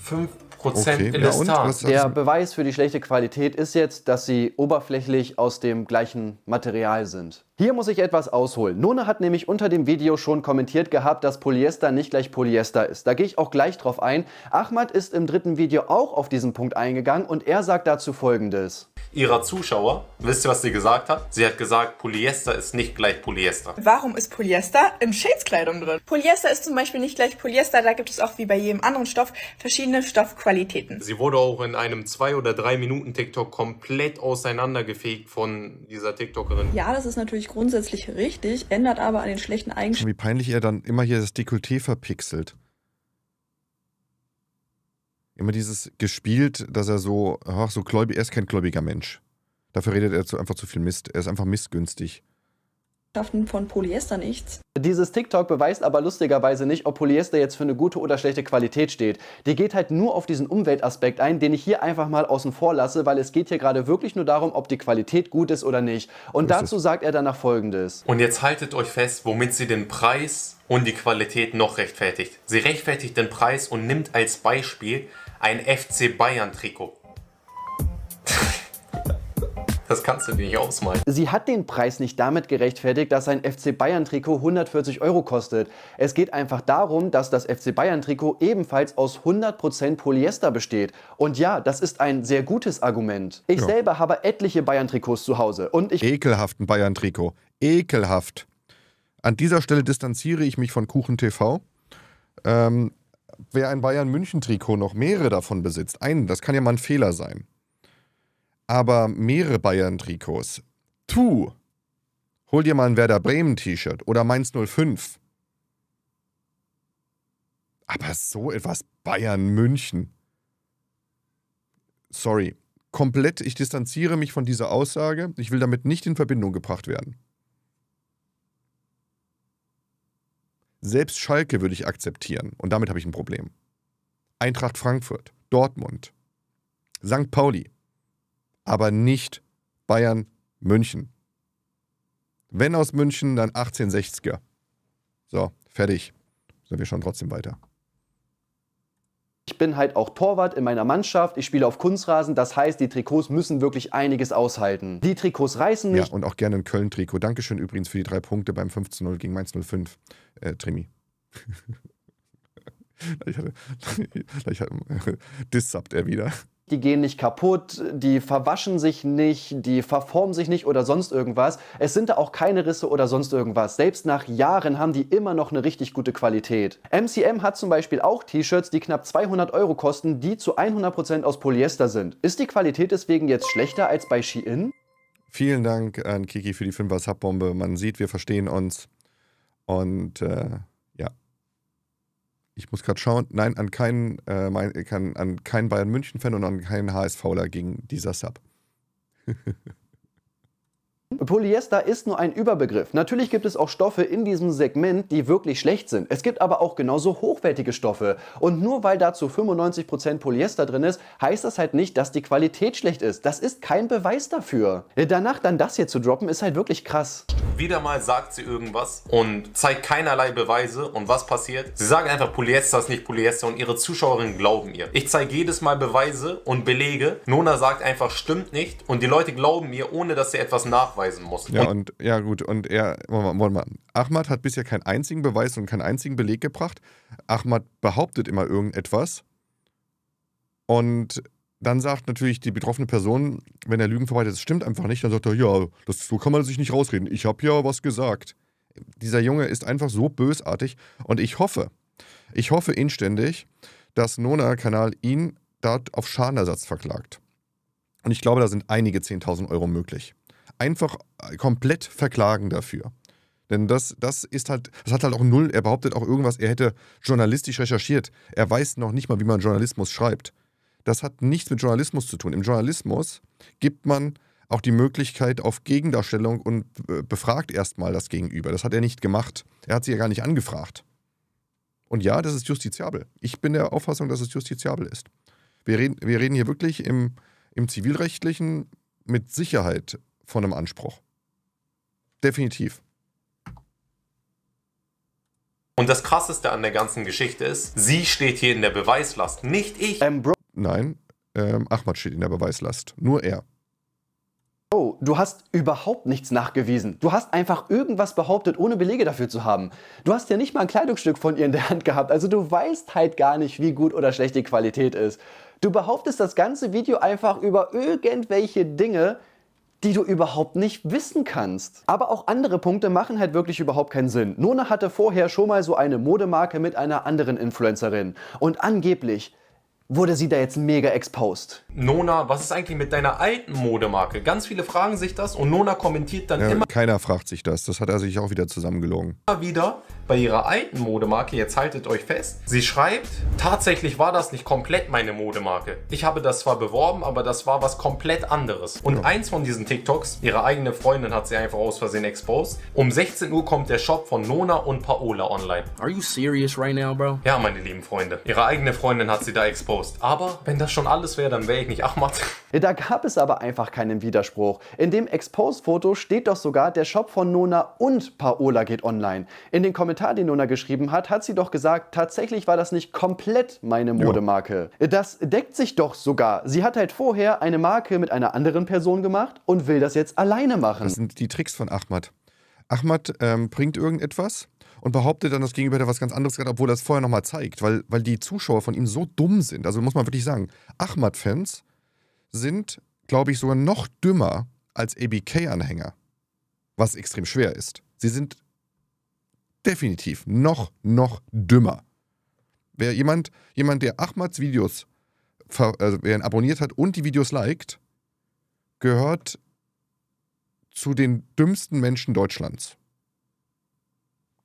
5 Okay. Ja, der Beweis für die schlechte Qualität ist jetzt, dass sie oberflächlich aus dem gleichen Material sind. Hier muss ich etwas ausholen. Nona hat nämlich unter dem Video schon kommentiert gehabt, dass Polyester nicht gleich Polyester ist. Da gehe ich auch gleich drauf ein. Ahmad ist im dritten Video auch auf diesen Punkt eingegangen und er sagt dazu folgendes. Ihrer Zuschauer, wisst ihr, was sie gesagt hat? Sie hat gesagt, Polyester ist nicht gleich Polyester. Warum ist Polyester in Shadeskleidung drin? Polyester ist zum Beispiel nicht gleich Polyester, da gibt es auch wie bei jedem anderen Stoff verschiedene Stoffqualitäten. Sie wurde auch in einem 2- oder 3 Minuten TikTok komplett auseinandergefegt von dieser TikTokerin. Ja, das ist natürlich natürlich grundsätzlich richtig, ändert aber an den schlechten Eigenschaften. Wie peinlich er dann immer hier das Dekolleté verpixelt. Immer dieses gespielt, dass er so, ach, so gläubig, er ist kein gläubiger Mensch. Dafür redet er zu, einfach zu viel Mist. Er ist einfach missgünstig. Eigenschaften von Polyester nichts. Dieses TikTok beweist aber lustigerweise nicht, ob Polyester jetzt für eine gute oder schlechte Qualität steht. Die geht halt nur auf diesen Umweltaspekt ein, den ich hier einfach mal außen vor lasse, weil es geht hier gerade wirklich nur darum, ob die Qualität gut ist oder nicht. Und das dazu sagt er danach folgendes. Und jetzt haltet euch fest, womit sie den Preis und die Qualität noch rechtfertigt. Sie rechtfertigt den Preis und nimmt als Beispiel ein FC Bayern Trikot. Das kannst du dir nicht ausmalen. Sie hat den Preis nicht damit gerechtfertigt, dass ein FC Bayern-Trikot 140 Euro kostet. Es geht einfach darum, dass das FC Bayern-Trikot ebenfalls aus 100% Polyester besteht. Und ja, das ist ein sehr gutes Argument. Ich ja. selber habe etliche Bayern-Trikots zu Hause. Und ich Ekelhaften Bayern-Trikot. Ekelhaft. An dieser Stelle distanziere ich mich von Kuchen TV. Ähm, wer ein Bayern-München-Trikot noch mehrere davon besitzt, einen, das kann ja mal ein Fehler sein aber mehrere Bayern-Trikots. Tu! Hol dir mal ein Werder Bremen-T-Shirt oder Mainz 05. Aber so etwas Bayern München. Sorry. Komplett, ich distanziere mich von dieser Aussage. Ich will damit nicht in Verbindung gebracht werden. Selbst Schalke würde ich akzeptieren und damit habe ich ein Problem. Eintracht Frankfurt, Dortmund, St. Pauli, aber nicht Bayern München. Wenn aus München, dann 1860er. So, fertig. Sind wir schon trotzdem weiter. Ich bin halt auch Torwart in meiner Mannschaft. Ich spiele auf Kunstrasen. Das heißt, die Trikots müssen wirklich einiges aushalten. Die Trikots reißen nicht. Ja, und auch gerne ein Köln-Trikot. Dankeschön übrigens für die drei Punkte beim 15-0 gegen Mainz 05, äh, Trimi. ich hatte, ich hatte, er wieder die gehen nicht kaputt, die verwaschen sich nicht, die verformen sich nicht oder sonst irgendwas. Es sind da auch keine Risse oder sonst irgendwas. Selbst nach Jahren haben die immer noch eine richtig gute Qualität. MCM hat zum Beispiel auch T-Shirts, die knapp 200 Euro kosten, die zu 100% aus Polyester sind. Ist die Qualität deswegen jetzt schlechter als bei Shein? Vielen Dank an Kiki für die 5er Subbombe. Man sieht, wir verstehen uns. Und äh, ich muss gerade schauen, nein, an keinen, äh, mein, kann, an keinen Bayern München-Fan und an keinen HSVler ging dieser Sub. Polyester ist nur ein Überbegriff. Natürlich gibt es auch Stoffe in diesem Segment, die wirklich schlecht sind. Es gibt aber auch genauso hochwertige Stoffe. Und nur weil dazu 95% Polyester drin ist, heißt das halt nicht, dass die Qualität schlecht ist. Das ist kein Beweis dafür. Danach dann das hier zu droppen, ist halt wirklich krass. Wieder mal sagt sie irgendwas und zeigt keinerlei Beweise. Und was passiert? Sie sagen einfach, Polyester ist nicht Polyester und ihre Zuschauerinnen glauben ihr. Ich zeige jedes Mal Beweise und Belege. Nona sagt einfach, stimmt nicht. Und die Leute glauben mir, ohne dass sie etwas nachweisen nachweisen muss. Ja, und, ja gut, und er, Moment mal, mal, Ahmad hat bisher keinen einzigen Beweis und keinen einzigen Beleg gebracht. Ahmad behauptet immer irgendetwas. Und dann sagt natürlich die betroffene Person, wenn er Lügen verbreitet, das stimmt einfach nicht, dann sagt er, ja, das, so kann man sich nicht rausreden. Ich habe ja was gesagt. Dieser Junge ist einfach so bösartig und ich hoffe, ich hoffe inständig, dass Nona-Kanal ihn dort auf Schadenersatz verklagt. Und ich glaube, da sind einige 10.000 Euro möglich einfach komplett verklagen dafür. Denn das, das ist halt, das hat halt auch null, er behauptet auch irgendwas, er hätte journalistisch recherchiert. Er weiß noch nicht mal, wie man Journalismus schreibt. Das hat nichts mit Journalismus zu tun. Im Journalismus gibt man auch die Möglichkeit auf Gegendarstellung und äh, befragt erstmal das Gegenüber. Das hat er nicht gemacht. Er hat sie ja gar nicht angefragt. Und ja, das ist justiziabel. Ich bin der Auffassung, dass es justiziabel ist. Wir reden, wir reden hier wirklich im, im zivilrechtlichen mit Sicherheit von einem Anspruch. Definitiv. Und das Krasseste an der ganzen Geschichte ist, sie steht hier in der Beweislast, nicht ich. Ähm, Bro. Nein, ähm, Ahmad steht in der Beweislast, nur er. Oh, du hast überhaupt nichts nachgewiesen. Du hast einfach irgendwas behauptet, ohne Belege dafür zu haben. Du hast ja nicht mal ein Kleidungsstück von ihr in der Hand gehabt, also du weißt halt gar nicht, wie gut oder schlecht die Qualität ist. Du behauptest das ganze Video einfach über irgendwelche Dinge, die du überhaupt nicht wissen kannst. Aber auch andere Punkte machen halt wirklich überhaupt keinen Sinn. Nona hatte vorher schon mal so eine Modemarke mit einer anderen Influencerin und angeblich wurde sie da jetzt mega exposed. Nona, was ist eigentlich mit deiner alten Modemarke? Ganz viele fragen sich das und Nona kommentiert dann ja, immer. Keiner fragt sich das. Das hat er sich auch wieder zusammengelogen. Immer wieder, bei ihrer alten Modemarke, jetzt haltet euch fest, sie schreibt, tatsächlich war das nicht komplett meine Modemarke. Ich habe das zwar beworben, aber das war was komplett anderes. Und eins von diesen TikToks, ihre eigene Freundin hat sie einfach aus Versehen exposed. Um 16 Uhr kommt der Shop von Nona und Paola online. Are you serious right now, bro? Ja, meine lieben Freunde. Ihre eigene Freundin hat sie da exposed. Aber wenn das schon alles wäre, dann wäre ich nicht Ahmad. Da gab es aber einfach keinen Widerspruch. In dem Exposed-Foto steht doch sogar, der Shop von Nona und Paola geht online. In den Kommentaren Kommentar, den Nona geschrieben hat, hat sie doch gesagt, tatsächlich war das nicht komplett meine Modemarke. Ja. Das deckt sich doch sogar. Sie hat halt vorher eine Marke mit einer anderen Person gemacht und will das jetzt alleine machen. Das sind die Tricks von Ahmad. Ahmad ähm, bringt irgendetwas und behauptet dann, das Gegenüber hat was ganz anderes gesagt, obwohl er es vorher nochmal zeigt, weil, weil die Zuschauer von ihm so dumm sind. Also muss man wirklich sagen, Ahmad-Fans sind, glaube ich, sogar noch dümmer als ABK-Anhänger, was extrem schwer ist. Sie sind definitiv noch, noch dümmer. Wer jemand, jemand der Ahmads Videos also wer abonniert hat und die Videos liked, gehört zu den dümmsten Menschen Deutschlands.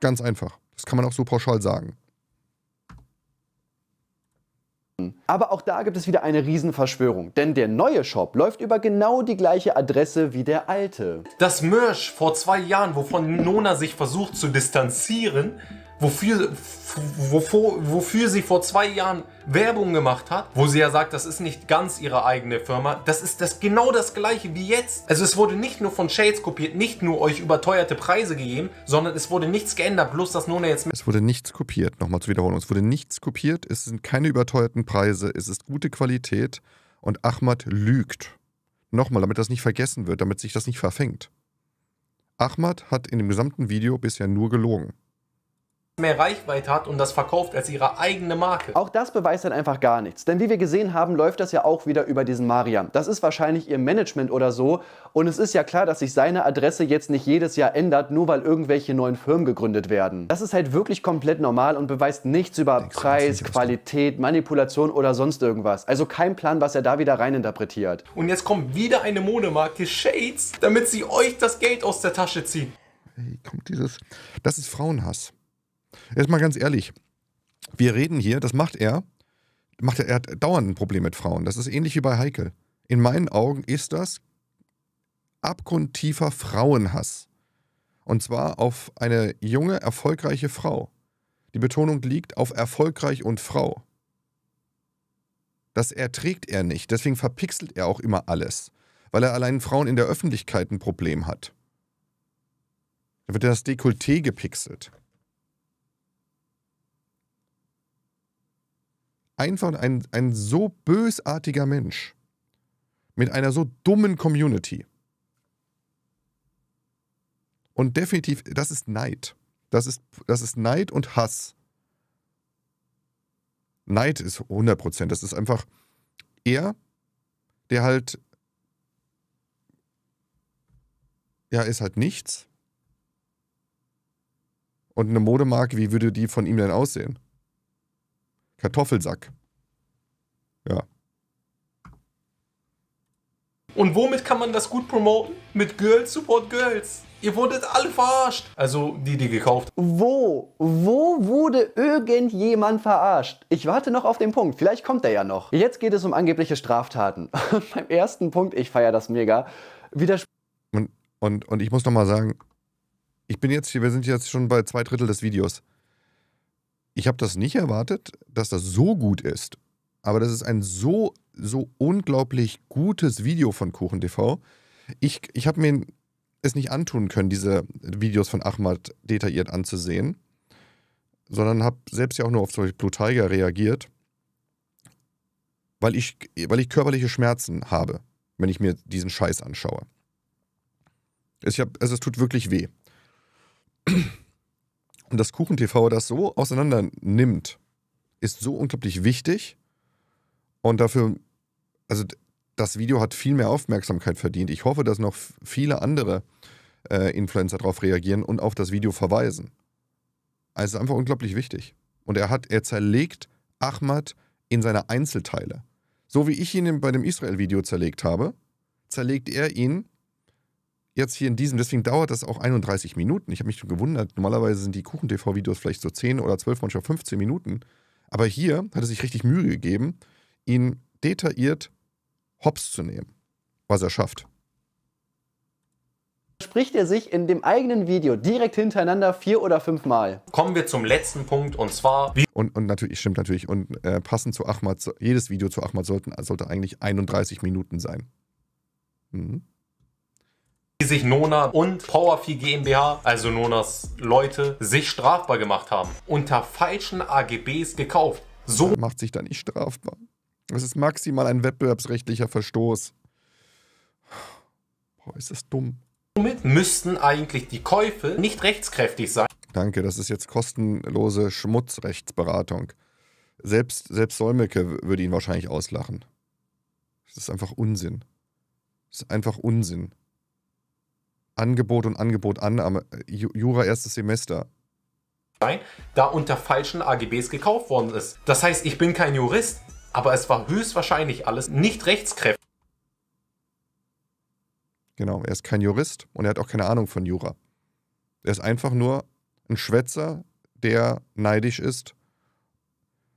Ganz einfach. Das kann man auch so pauschal sagen. Aber auch da gibt es wieder eine Riesenverschwörung, denn der neue Shop läuft über genau die gleiche Adresse wie der alte. Das Merch vor zwei Jahren, wovon Nona sich versucht zu distanzieren, wofür, wofür, wofür sie vor zwei Jahren Werbung gemacht hat, wo sie ja sagt, das ist nicht ganz ihre eigene Firma. Das ist das genau das gleiche wie jetzt. Also es wurde nicht nur von Shades kopiert, nicht nur euch überteuerte Preise gegeben, sondern es wurde nichts geändert, bloß das Nona jetzt... Es wurde nichts kopiert, nochmal zur Wiederholung, Es wurde nichts kopiert, es sind keine überteuerten Preise, es ist gute Qualität und Ahmad lügt. Nochmal, damit das nicht vergessen wird, damit sich das nicht verfängt. Ahmad hat in dem gesamten Video bisher nur gelogen mehr Reichweite hat und das verkauft als ihre eigene Marke. Auch das beweist dann einfach gar nichts. Denn wie wir gesehen haben, läuft das ja auch wieder über diesen Mariam. Das ist wahrscheinlich ihr Management oder so. Und es ist ja klar, dass sich seine Adresse jetzt nicht jedes Jahr ändert, nur weil irgendwelche neuen Firmen gegründet werden. Das ist halt wirklich komplett normal und beweist nichts über Denkst Preis, Qualität, Manipulation oder sonst irgendwas. Also kein Plan, was er da wieder reininterpretiert. Und jetzt kommt wieder eine Modemarke, Shades, damit sie euch das Geld aus der Tasche ziehen. Hey, kommt dieses... Das ist Frauenhass. Jetzt mal ganz ehrlich, wir reden hier, das macht er, macht er, er hat dauernd ein Problem mit Frauen. Das ist ähnlich wie bei Heikel. In meinen Augen ist das abgrundtiefer Frauenhass. Und zwar auf eine junge, erfolgreiche Frau. Die Betonung liegt auf erfolgreich und Frau. Das erträgt er nicht. Deswegen verpixelt er auch immer alles, weil er allein Frauen in der Öffentlichkeit ein Problem hat. Da wird das Dekolleté gepixelt. einfach ein, ein so bösartiger Mensch mit einer so dummen Community. Und definitiv, das ist Neid. Das ist, das ist Neid und Hass. Neid ist 100%. Das ist einfach er, der halt, ja, ist halt nichts. Und eine Modemarke, wie würde die von ihm denn aussehen? Kartoffelsack. Ja. Und womit kann man das gut promoten? Mit Girls Support Girls. Ihr wurdet alle verarscht. Also die, die gekauft. Wo? Wo wurde irgendjemand verarscht? Ich warte noch auf den Punkt. Vielleicht kommt er ja noch. Jetzt geht es um angebliche Straftaten. Beim ersten Punkt, ich feiere das mega, widerspricht. Und, und, und ich muss nochmal sagen, ich bin jetzt hier, wir sind jetzt schon bei zwei Drittel des Videos ich habe das nicht erwartet, dass das so gut ist. Aber das ist ein so, so unglaublich gutes Video von Kuchen TV. Ich, ich habe mir es nicht antun können, diese Videos von Ahmad detailliert anzusehen, sondern habe selbst ja auch nur auf solche Blue Tiger reagiert, weil ich, weil ich körperliche Schmerzen habe, wenn ich mir diesen Scheiß anschaue. Es, ich hab, also es tut wirklich weh dass KuchenTV das so auseinander nimmt, ist so unglaublich wichtig. Und dafür, also das Video hat viel mehr Aufmerksamkeit verdient. Ich hoffe, dass noch viele andere äh, Influencer darauf reagieren und auf das Video verweisen. Also es ist einfach unglaublich wichtig. Und er hat, er zerlegt Ahmad in seine Einzelteile. So wie ich ihn bei dem Israel-Video zerlegt habe, zerlegt er ihn jetzt hier in diesem, deswegen dauert das auch 31 Minuten. Ich habe mich schon gewundert, normalerweise sind die Kuchen-TV-Videos vielleicht so 10 oder 12, manchmal 15 Minuten. Aber hier hat er sich richtig Mühe gegeben, ihn detailliert hops zu nehmen, was er schafft. Spricht er sich in dem eigenen Video direkt hintereinander vier oder fünf Mal? Kommen wir zum letzten Punkt und zwar. Und, und natürlich, stimmt natürlich, und äh, passend zu Ahmad, jedes Video zu Ahmad sollten, sollte eigentlich 31 Minuten sein. Mhm die sich Nona und Powerfee GmbH, also Nonas Leute, sich strafbar gemacht haben. Unter falschen AGBs gekauft. So das macht sich da nicht strafbar. Das ist maximal ein wettbewerbsrechtlicher Verstoß. Boah, ist das dumm. Somit müssten eigentlich die Käufe nicht rechtskräftig sein. Danke, das ist jetzt kostenlose Schmutzrechtsberatung. Selbst, selbst Solmecke würde ihn wahrscheinlich auslachen. Das ist einfach Unsinn. Das ist einfach Unsinn. Angebot und Angebot an, äh, Jura erstes Semester. Sein, da unter falschen AGBs gekauft worden ist. Das heißt, ich bin kein Jurist, aber es war höchstwahrscheinlich alles nicht rechtskräftig. Genau, er ist kein Jurist und er hat auch keine Ahnung von Jura. Er ist einfach nur ein Schwätzer, der neidisch ist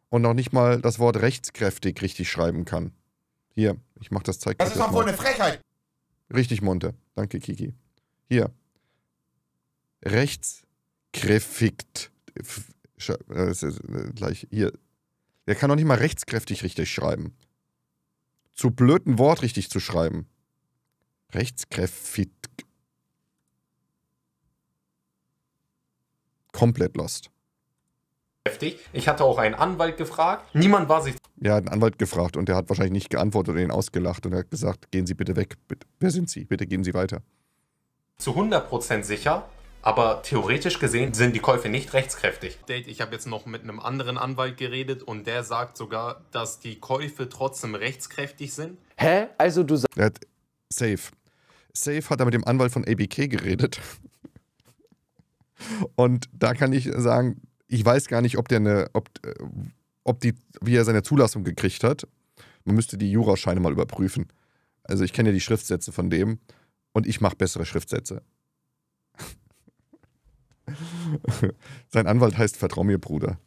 und noch nicht mal das Wort rechtskräftig richtig schreiben kann. Hier, ich mach das Zeug. Das ist doch wohl eine Frechheit. Richtig, Monte. Danke, Kiki. Hier. Rechtskräftigt. Äh, äh, gleich hier. Der kann doch nicht mal rechtskräftig richtig schreiben. Zu blöden Wort richtig zu schreiben. Rechtskräftig. Komplett lost. Ich hatte auch einen Anwalt gefragt. Niemand war sich. Ja, einen Anwalt gefragt und der hat wahrscheinlich nicht geantwortet oder ihn ausgelacht und er hat gesagt: Gehen Sie bitte weg. Bitte. Wer sind Sie? Bitte gehen Sie weiter zu 100% sicher, aber theoretisch gesehen sind die Käufe nicht rechtskräftig. Ich habe jetzt noch mit einem anderen Anwalt geredet und der sagt sogar, dass die Käufe trotzdem rechtskräftig sind. Hä? Also du sagst... Ja, safe. Safe hat er mit dem Anwalt von ABK geredet. Und da kann ich sagen, ich weiß gar nicht, ob der eine, ob, äh, ob die, wie er seine Zulassung gekriegt hat. Man müsste die Jurascheine mal überprüfen. Also ich kenne ja die Schriftsätze von dem und ich mache bessere Schriftsätze. Sein Anwalt heißt Vertrau mir, Bruder.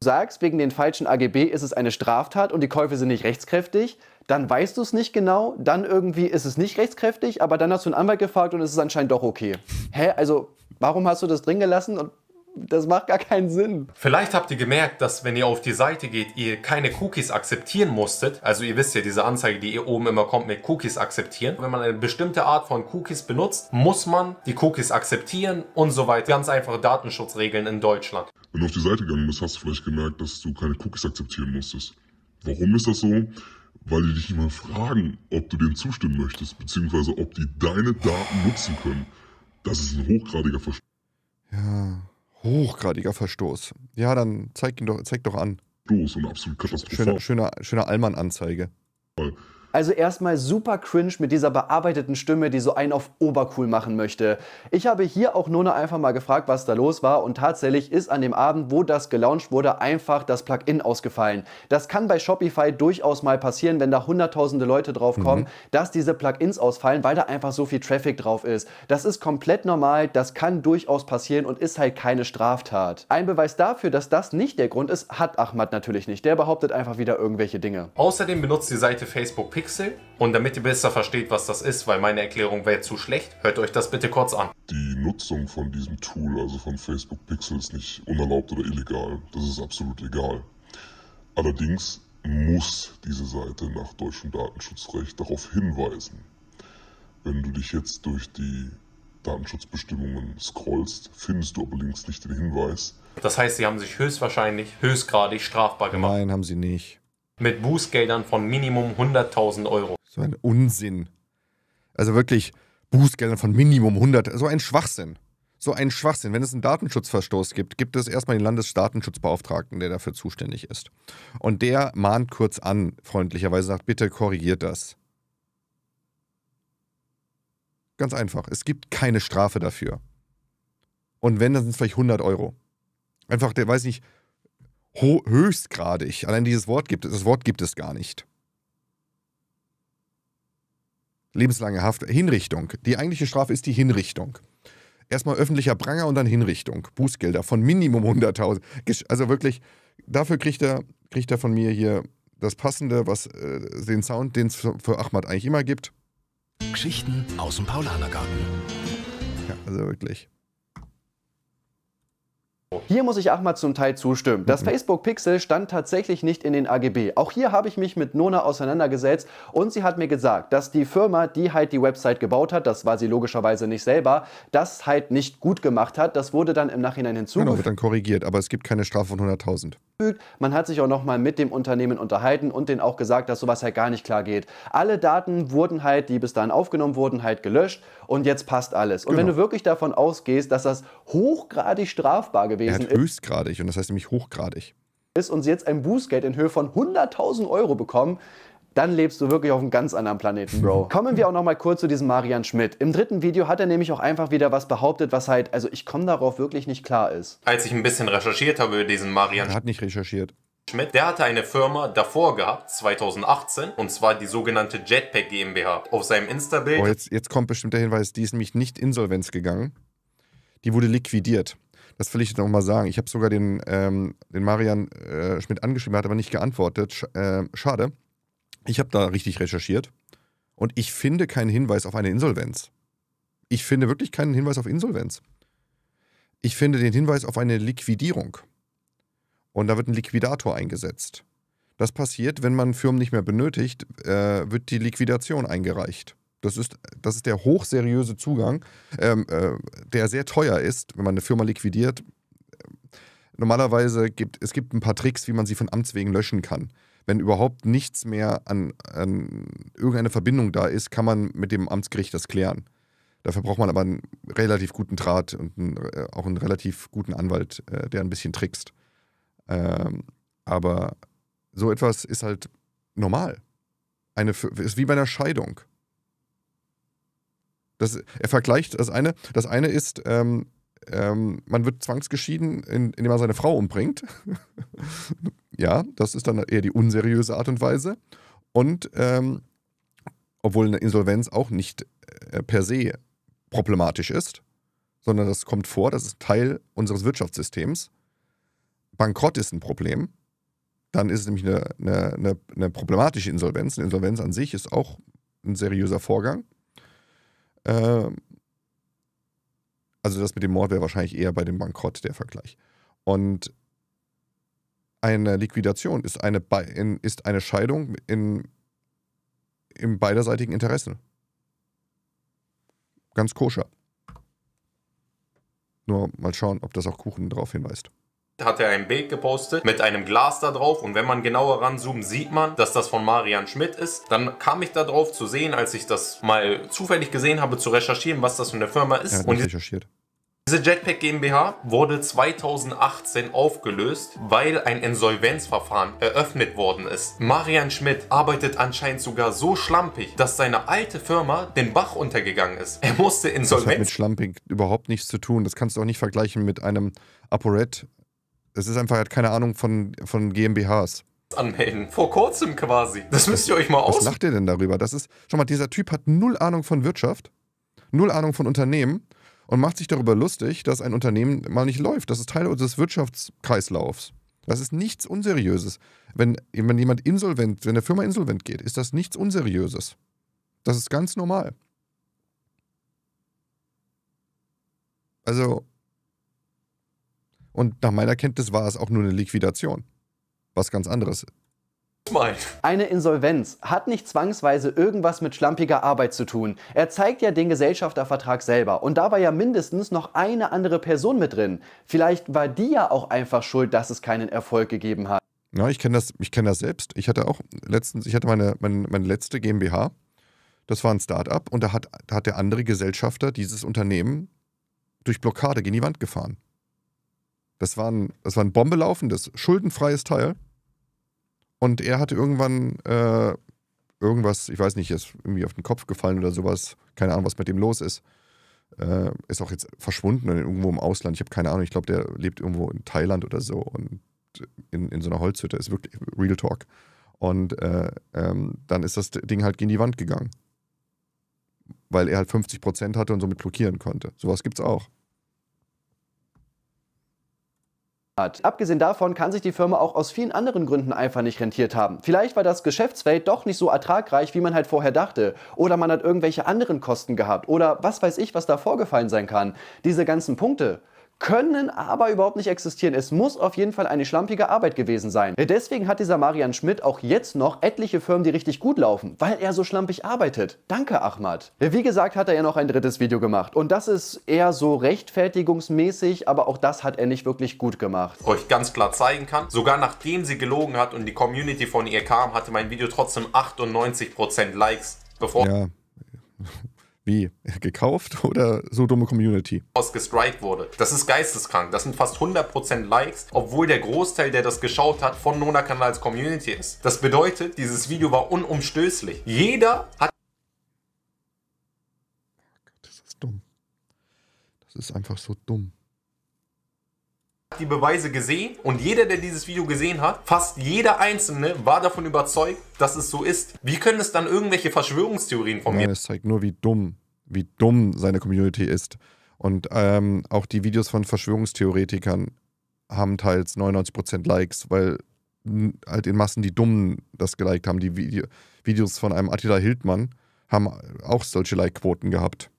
Du sagst, wegen den falschen AGB ist es eine Straftat und die Käufe sind nicht rechtskräftig, dann weißt du es nicht genau, dann irgendwie ist es nicht rechtskräftig, aber dann hast du einen Anwalt gefragt und es ist anscheinend doch okay. Hä? Also, warum hast du das drin gelassen und das macht gar keinen Sinn. Vielleicht habt ihr gemerkt, dass wenn ihr auf die Seite geht, ihr keine Cookies akzeptieren musstet. Also ihr wisst ja, diese Anzeige, die ihr oben immer kommt mit Cookies akzeptieren. Wenn man eine bestimmte Art von Cookies benutzt, muss man die Cookies akzeptieren und so weiter. Ganz einfache Datenschutzregeln in Deutschland. Wenn du auf die Seite gegangen bist, hast du vielleicht gemerkt, dass du keine Cookies akzeptieren musstest. Warum ist das so? Weil die dich immer fragen, ob du denen zustimmen möchtest, beziehungsweise ob die deine Daten nutzen können. Das ist ein hochgradiger Verstoß. Ja. Hochgradiger Verstoß. Ja, dann zeig, ihn doch, zeig doch an. so eine absolute Katastrophe. Schöne, schöner, schöner Allmann-Anzeige. Also erstmal super cringe mit dieser bearbeiteten Stimme, die so einen auf obercool machen möchte. Ich habe hier auch Nona einfach mal gefragt, was da los war und tatsächlich ist an dem Abend, wo das gelauncht wurde, einfach das Plugin ausgefallen. Das kann bei Shopify durchaus mal passieren, wenn da hunderttausende Leute drauf kommen, mhm. dass diese Plugins ausfallen, weil da einfach so viel Traffic drauf ist. Das ist komplett normal, das kann durchaus passieren und ist halt keine Straftat. Ein Beweis dafür, dass das nicht der Grund ist, hat Ahmad natürlich nicht. Der behauptet einfach wieder irgendwelche Dinge. Außerdem benutzt die Seite Facebook Pixel Pixel. Und damit ihr besser versteht, was das ist, weil meine Erklärung wäre zu schlecht, hört euch das bitte kurz an. Die Nutzung von diesem Tool, also von Facebook Pixel, ist nicht unerlaubt oder illegal. Das ist absolut egal. Allerdings muss diese Seite nach deutschem Datenschutzrecht darauf hinweisen. Wenn du dich jetzt durch die Datenschutzbestimmungen scrollst, findest du aber links nicht den Hinweis. Das heißt, sie haben sich höchstwahrscheinlich höchstgradig strafbar gemacht. Nein, haben sie nicht mit Bußgeldern von Minimum 100.000 Euro. So ein Unsinn. Also wirklich Bußgeldern von Minimum 100, so ein Schwachsinn. So ein Schwachsinn. Wenn es einen Datenschutzverstoß gibt, gibt es erstmal den Landesdatenschutzbeauftragten, der dafür zuständig ist. Und der mahnt kurz an, freundlicherweise sagt, bitte korrigiert das. Ganz einfach. Es gibt keine Strafe dafür. Und wenn, dann sind es vielleicht 100 Euro. Einfach, der weiß nicht, höchstgradig. Allein dieses Wort gibt es, das Wort gibt es gar nicht. Lebenslange Haft, Hinrichtung. Die eigentliche Strafe ist die Hinrichtung. Erstmal öffentlicher Pranger und dann Hinrichtung. Bußgelder von Minimum 100.000. Also wirklich, dafür kriegt er, kriegt er von mir hier das Passende, was äh, den Sound, den es für Ahmad eigentlich immer gibt. Geschichten aus dem Paulanergarten. Ja, also wirklich. Hier muss ich Ahmad zum Teil zustimmen. Das mhm. Facebook Pixel stand tatsächlich nicht in den AGB. Auch hier habe ich mich mit Nona auseinandergesetzt und sie hat mir gesagt, dass die Firma, die halt die Website gebaut hat, das war sie logischerweise nicht selber, das halt nicht gut gemacht hat. Das wurde dann im Nachhinein hinzugefügt. Genau, wird dann korrigiert, aber es gibt keine Strafe von 100.000 hinzugefügt. Man hat sich auch nochmal mit dem Unternehmen unterhalten und denen auch gesagt, dass sowas halt gar nicht klar geht. Alle Daten wurden halt, die bis dahin aufgenommen wurden, halt gelöscht und jetzt passt alles. Und genau. wenn du wirklich davon ausgehst, dass das hochgradig strafbar gewesen ist. Höchstgradig und das heißt nämlich hochgradig ist und sie jetzt ein Bußgeld in Höhe von 100.000 Euro bekommen, dann lebst du wirklich auf einem ganz anderen Planeten, Bro. Kommen wir auch noch mal kurz zu diesem Marian Schmidt. Im dritten Video hat er nämlich auch einfach wieder was behauptet, was halt, also ich komme darauf wirklich nicht klar ist. Als ich ein bisschen recherchiert habe über diesen Marian Er hat nicht recherchiert. Schmidt, der hatte eine Firma davor gehabt, 2018, und zwar die sogenannte Jetpack GmbH. Auf seinem Insta-Bild... Oh, jetzt, jetzt kommt bestimmt der Hinweis, die ist nämlich nicht insolvenz gegangen. Die wurde liquidiert. Das will ich jetzt nochmal sagen. Ich habe sogar den, ähm, den Marian äh, Schmidt angeschrieben, er hat aber nicht geantwortet. Sch äh, schade. Ich habe da richtig recherchiert und ich finde keinen Hinweis auf eine Insolvenz. Ich finde wirklich keinen Hinweis auf Insolvenz. Ich finde den Hinweis auf eine Liquidierung. Und da wird ein Liquidator eingesetzt. Das passiert, wenn man Firmen nicht mehr benötigt, äh, wird die Liquidation eingereicht. Das ist, das ist der hochseriöse Zugang, ähm, äh, der sehr teuer ist, wenn man eine Firma liquidiert. Normalerweise gibt es gibt ein paar Tricks, wie man sie von Amts wegen löschen kann wenn überhaupt nichts mehr an, an irgendeine Verbindung da ist, kann man mit dem Amtsgericht das klären. Dafür braucht man aber einen relativ guten Draht und einen, äh, auch einen relativ guten Anwalt, äh, der ein bisschen trickst. Ähm, aber so etwas ist halt normal. Eine, ist wie bei einer Scheidung. Das, er vergleicht das eine. Das eine ist, ähm, ähm, man wird zwangsgeschieden, indem man seine Frau umbringt. Ja, das ist dann eher die unseriöse Art und Weise. Und ähm, obwohl eine Insolvenz auch nicht äh, per se problematisch ist, sondern das kommt vor, das ist Teil unseres Wirtschaftssystems. Bankrott ist ein Problem. Dann ist es nämlich eine, eine, eine, eine problematische Insolvenz. Eine Insolvenz an sich ist auch ein seriöser Vorgang. Ähm, also das mit dem Mord wäre wahrscheinlich eher bei dem Bankrott der Vergleich. Und eine Liquidation ist eine, Be in, ist eine Scheidung in, im beiderseitigen Interesse. Ganz koscher. Nur mal schauen, ob das auch Kuchen darauf hinweist hat er ein Bild gepostet mit einem Glas da drauf und wenn man genauer ranzoomt, sieht man, dass das von Marian Schmidt ist. Dann kam ich darauf zu sehen, als ich das mal zufällig gesehen habe, zu recherchieren, was das für eine Firma ist. Er hat und recherchiert. Diese Jetpack GmbH wurde 2018 aufgelöst, weil ein Insolvenzverfahren eröffnet worden ist. Marian Schmidt arbeitet anscheinend sogar so schlampig, dass seine alte Firma den Bach untergegangen ist. Er musste Insolvenz... Das hat mit schlampig überhaupt nichts zu tun. Das kannst du auch nicht vergleichen mit einem ApoRed. Es ist einfach, er hat keine Ahnung von, von GmbHs anmelden. Vor kurzem quasi. Das müsst ihr euch mal aus. Was lacht ihr denn darüber? Das ist, schau mal, dieser Typ hat null Ahnung von Wirtschaft, null Ahnung von Unternehmen und macht sich darüber lustig, dass ein Unternehmen mal nicht läuft. Das ist Teil unseres Wirtschaftskreislaufs. Das ist nichts Unseriöses. Wenn, wenn jemand insolvent, wenn eine Firma insolvent geht, ist das nichts Unseriöses. Das ist ganz normal. Also, und nach meiner Kenntnis war es auch nur eine Liquidation. Was ganz anderes. Mein. Eine Insolvenz hat nicht zwangsweise irgendwas mit schlampiger Arbeit zu tun. Er zeigt ja den Gesellschaftervertrag selber. Und da war ja mindestens noch eine andere Person mit drin. Vielleicht war die ja auch einfach schuld, dass es keinen Erfolg gegeben hat. Ja, ich kenne das, kenn das selbst. Ich hatte auch letztens, ich hatte meine, meine, meine letzte GmbH. Das war ein Start-up und da hat, da hat der andere Gesellschafter dieses Unternehmen durch Blockade gegen die Wand gefahren. Das war ein, das war ein bombelaufendes, schuldenfreies Teil. Und er hatte irgendwann äh, irgendwas, ich weiß nicht, ist irgendwie auf den Kopf gefallen oder sowas. Keine Ahnung, was mit dem los ist. Äh, ist auch jetzt verschwunden irgendwo im Ausland. Ich habe keine Ahnung. Ich glaube, der lebt irgendwo in Thailand oder so und in, in so einer Holzhütte. Ist wirklich Real Talk. Und äh, ähm, dann ist das Ding halt gegen die Wand gegangen. Weil er halt 50% hatte und somit blockieren konnte. Sowas gibt es auch. Hat. Abgesehen davon kann sich die Firma auch aus vielen anderen Gründen einfach nicht rentiert haben. Vielleicht war das Geschäftsfeld doch nicht so ertragreich, wie man halt vorher dachte. Oder man hat irgendwelche anderen Kosten gehabt. Oder was weiß ich, was da vorgefallen sein kann. Diese ganzen Punkte können aber überhaupt nicht existieren. Es muss auf jeden Fall eine schlampige Arbeit gewesen sein. Deswegen hat dieser Marian Schmidt auch jetzt noch etliche Firmen, die richtig gut laufen, weil er so schlampig arbeitet. Danke, Ahmad. Wie gesagt, hat er ja noch ein drittes Video gemacht. Und das ist eher so rechtfertigungsmäßig, aber auch das hat er nicht wirklich gut gemacht. Euch ganz klar zeigen kann, sogar nachdem sie gelogen hat und die Community von ihr kam, hatte mein Video trotzdem 98% Likes. Bevor ja. Wie? Gekauft oder so dumme Community? Was gestrikt wurde. Das ist geisteskrank. Das sind fast 100% Likes, obwohl der Großteil, der das geschaut hat, von Nona Kanals Community ist. Das bedeutet, dieses Video war unumstößlich. Jeder hat. Das ist dumm. Das ist einfach so dumm die Beweise gesehen und jeder, der dieses Video gesehen hat, fast jeder Einzelne war davon überzeugt, dass es so ist. Wie können es dann irgendwelche Verschwörungstheorien von mir? Es zeigt nur, wie dumm, wie dumm seine Community ist. Und ähm, auch die Videos von Verschwörungstheoretikern haben teils 99% Likes, weil halt in Massen die Dummen das geliked haben. Die Video Videos von einem Attila Hildmann haben auch solche Like-Quoten gehabt.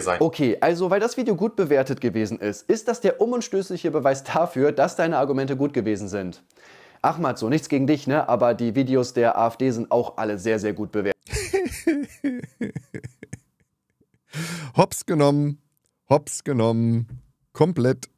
Sein. Okay, also weil das Video gut bewertet gewesen ist, ist das der unumstößliche Beweis dafür, dass deine Argumente gut gewesen sind. Ahmad, so nichts gegen dich, ne? Aber die Videos der AfD sind auch alle sehr, sehr gut bewertet. hops genommen, hops genommen, komplett.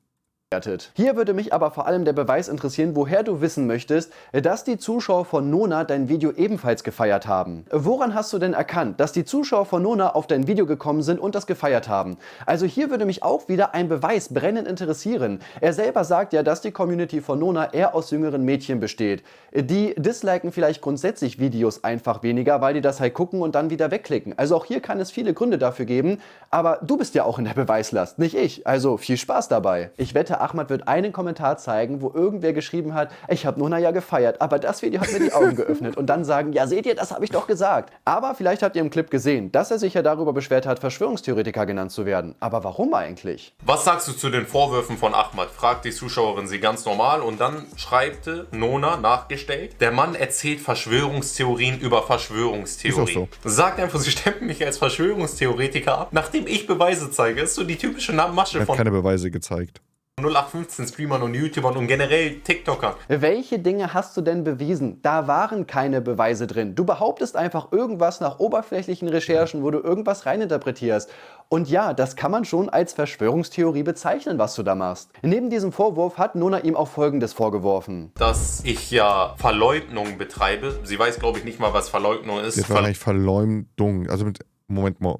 Hier würde mich aber vor allem der Beweis interessieren, woher du wissen möchtest, dass die Zuschauer von Nona dein Video ebenfalls gefeiert haben. Woran hast du denn erkannt, dass die Zuschauer von Nona auf dein Video gekommen sind und das gefeiert haben? Also hier würde mich auch wieder ein Beweis brennend interessieren. Er selber sagt ja, dass die Community von Nona eher aus jüngeren Mädchen besteht. Die disliken vielleicht grundsätzlich Videos einfach weniger, weil die das halt gucken und dann wieder wegklicken. Also auch hier kann es viele Gründe dafür geben, aber du bist ja auch in der Beweislast, nicht ich. Also viel Spaß dabei. Ich wette Herr Ahmad wird einen Kommentar zeigen, wo irgendwer geschrieben hat, ich habe Nona ja gefeiert, aber das Video hat mir die Augen geöffnet. Und dann sagen, ja seht ihr, das habe ich doch gesagt. Aber vielleicht habt ihr im Clip gesehen, dass er sich ja darüber beschwert hat, Verschwörungstheoretiker genannt zu werden. Aber warum eigentlich? Was sagst du zu den Vorwürfen von Ahmad? Fragt die Zuschauerin sie ganz normal und dann schreibt Nona nachgestellt, der Mann erzählt Verschwörungstheorien über Verschwörungstheorien. So. Sagt einfach, sie stempeln mich als Verschwörungstheoretiker ab, nachdem ich Beweise zeige. Das ist so die typische Masche von... Ich habe keine Beweise gezeigt. 0815 Streamern und YouTubern und generell TikTokern. Welche Dinge hast du denn bewiesen? Da waren keine Beweise drin. Du behauptest einfach irgendwas nach oberflächlichen Recherchen, wo du irgendwas reininterpretierst. Und ja, das kann man schon als Verschwörungstheorie bezeichnen, was du da machst. Neben diesem Vorwurf hat Nona ihm auch Folgendes vorgeworfen. Dass ich ja Verleugnung betreibe. Sie weiß, glaube ich, nicht mal, was Verleugnung ist. Das war Ver nicht Verleumdung. Also mit, Moment mal,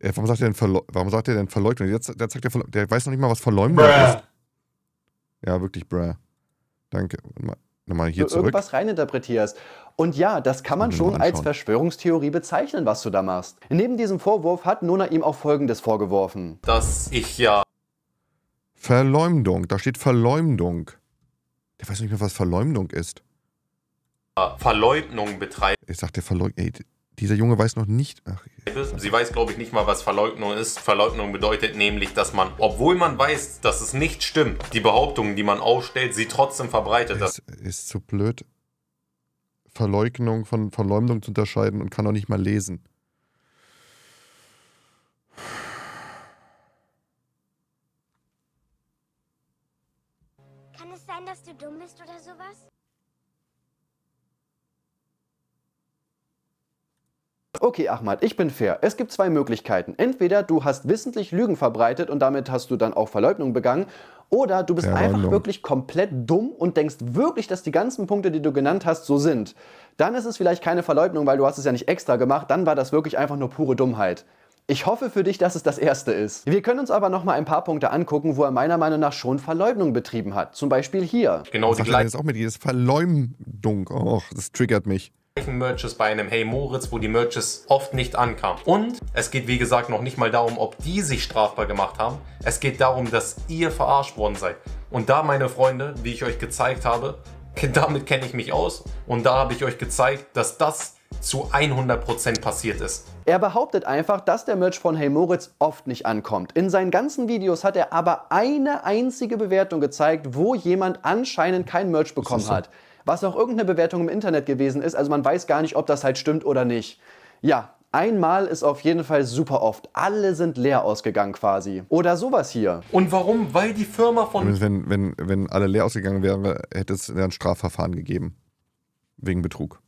äh, warum sagt er denn, Verlo warum sagt er denn Verleugnung? Der, der, der, der, weiß noch nicht mal, was Verleumdung ist. Ja, wirklich, bruh. Danke. Nochmal hier du zurück. irgendwas reininterpretierst. Und ja, das kann man schon als Verschwörungstheorie bezeichnen, was du da machst. Neben diesem Vorwurf hat Nona ihm auch Folgendes vorgeworfen. Dass ich ja... Verleumdung. Da steht Verleumdung. Der weiß nicht mehr, was Verleumdung ist. Verleugnung betreibt. Ich dachte, Verleugnung... Dieser Junge weiß noch nicht. Ach, Sie weiß, glaube ich, nicht mal, was Verleugnung ist. Verleugnung bedeutet nämlich, dass man, obwohl man weiß, dass es nicht stimmt, die Behauptungen, die man aufstellt, sie trotzdem verbreitet. Das ist zu blöd, Verleugnung von Verleumdung zu unterscheiden und kann auch nicht mal lesen. Kann es sein, dass du dumm bist oder sowas? okay Ahmad, ich bin fair. Es gibt zwei Möglichkeiten. Entweder du hast wissentlich Lügen verbreitet und damit hast du dann auch Verleugnung begangen. Oder du bist ja, einfach no. wirklich komplett dumm und denkst wirklich, dass die ganzen Punkte, die du genannt hast, so sind. Dann ist es vielleicht keine Verleugnung, weil du hast es ja nicht extra gemacht. Dann war das wirklich einfach nur pure Dummheit. Ich hoffe für dich, dass es das erste ist. Wir können uns aber noch mal ein paar Punkte angucken, wo er meiner Meinung nach schon Verleumdung betrieben hat. Zum Beispiel hier. Genau, die gleiche. Das auch mit dieses Verleumdung. Och, das triggert mich. Merches bei einem Hey Moritz, wo die Merches oft nicht ankamen. Und es geht wie gesagt noch nicht mal darum, ob die sich strafbar gemacht haben. Es geht darum, dass ihr verarscht worden seid. Und da, meine Freunde, wie ich euch gezeigt habe, damit kenne ich mich aus. Und da habe ich euch gezeigt, dass das zu 100% passiert ist. Er behauptet einfach, dass der Merch von Hey Moritz oft nicht ankommt. In seinen ganzen Videos hat er aber eine einzige Bewertung gezeigt, wo jemand anscheinend kein Merch bekommen so. hat was auch irgendeine Bewertung im Internet gewesen ist. Also man weiß gar nicht, ob das halt stimmt oder nicht. Ja, Einmal ist auf jeden Fall super oft. Alle sind leer ausgegangen quasi. Oder sowas hier. Und warum? Weil die Firma von. Wenn, wenn, wenn alle leer ausgegangen wären, hätte es ein Strafverfahren gegeben. Wegen Betrug.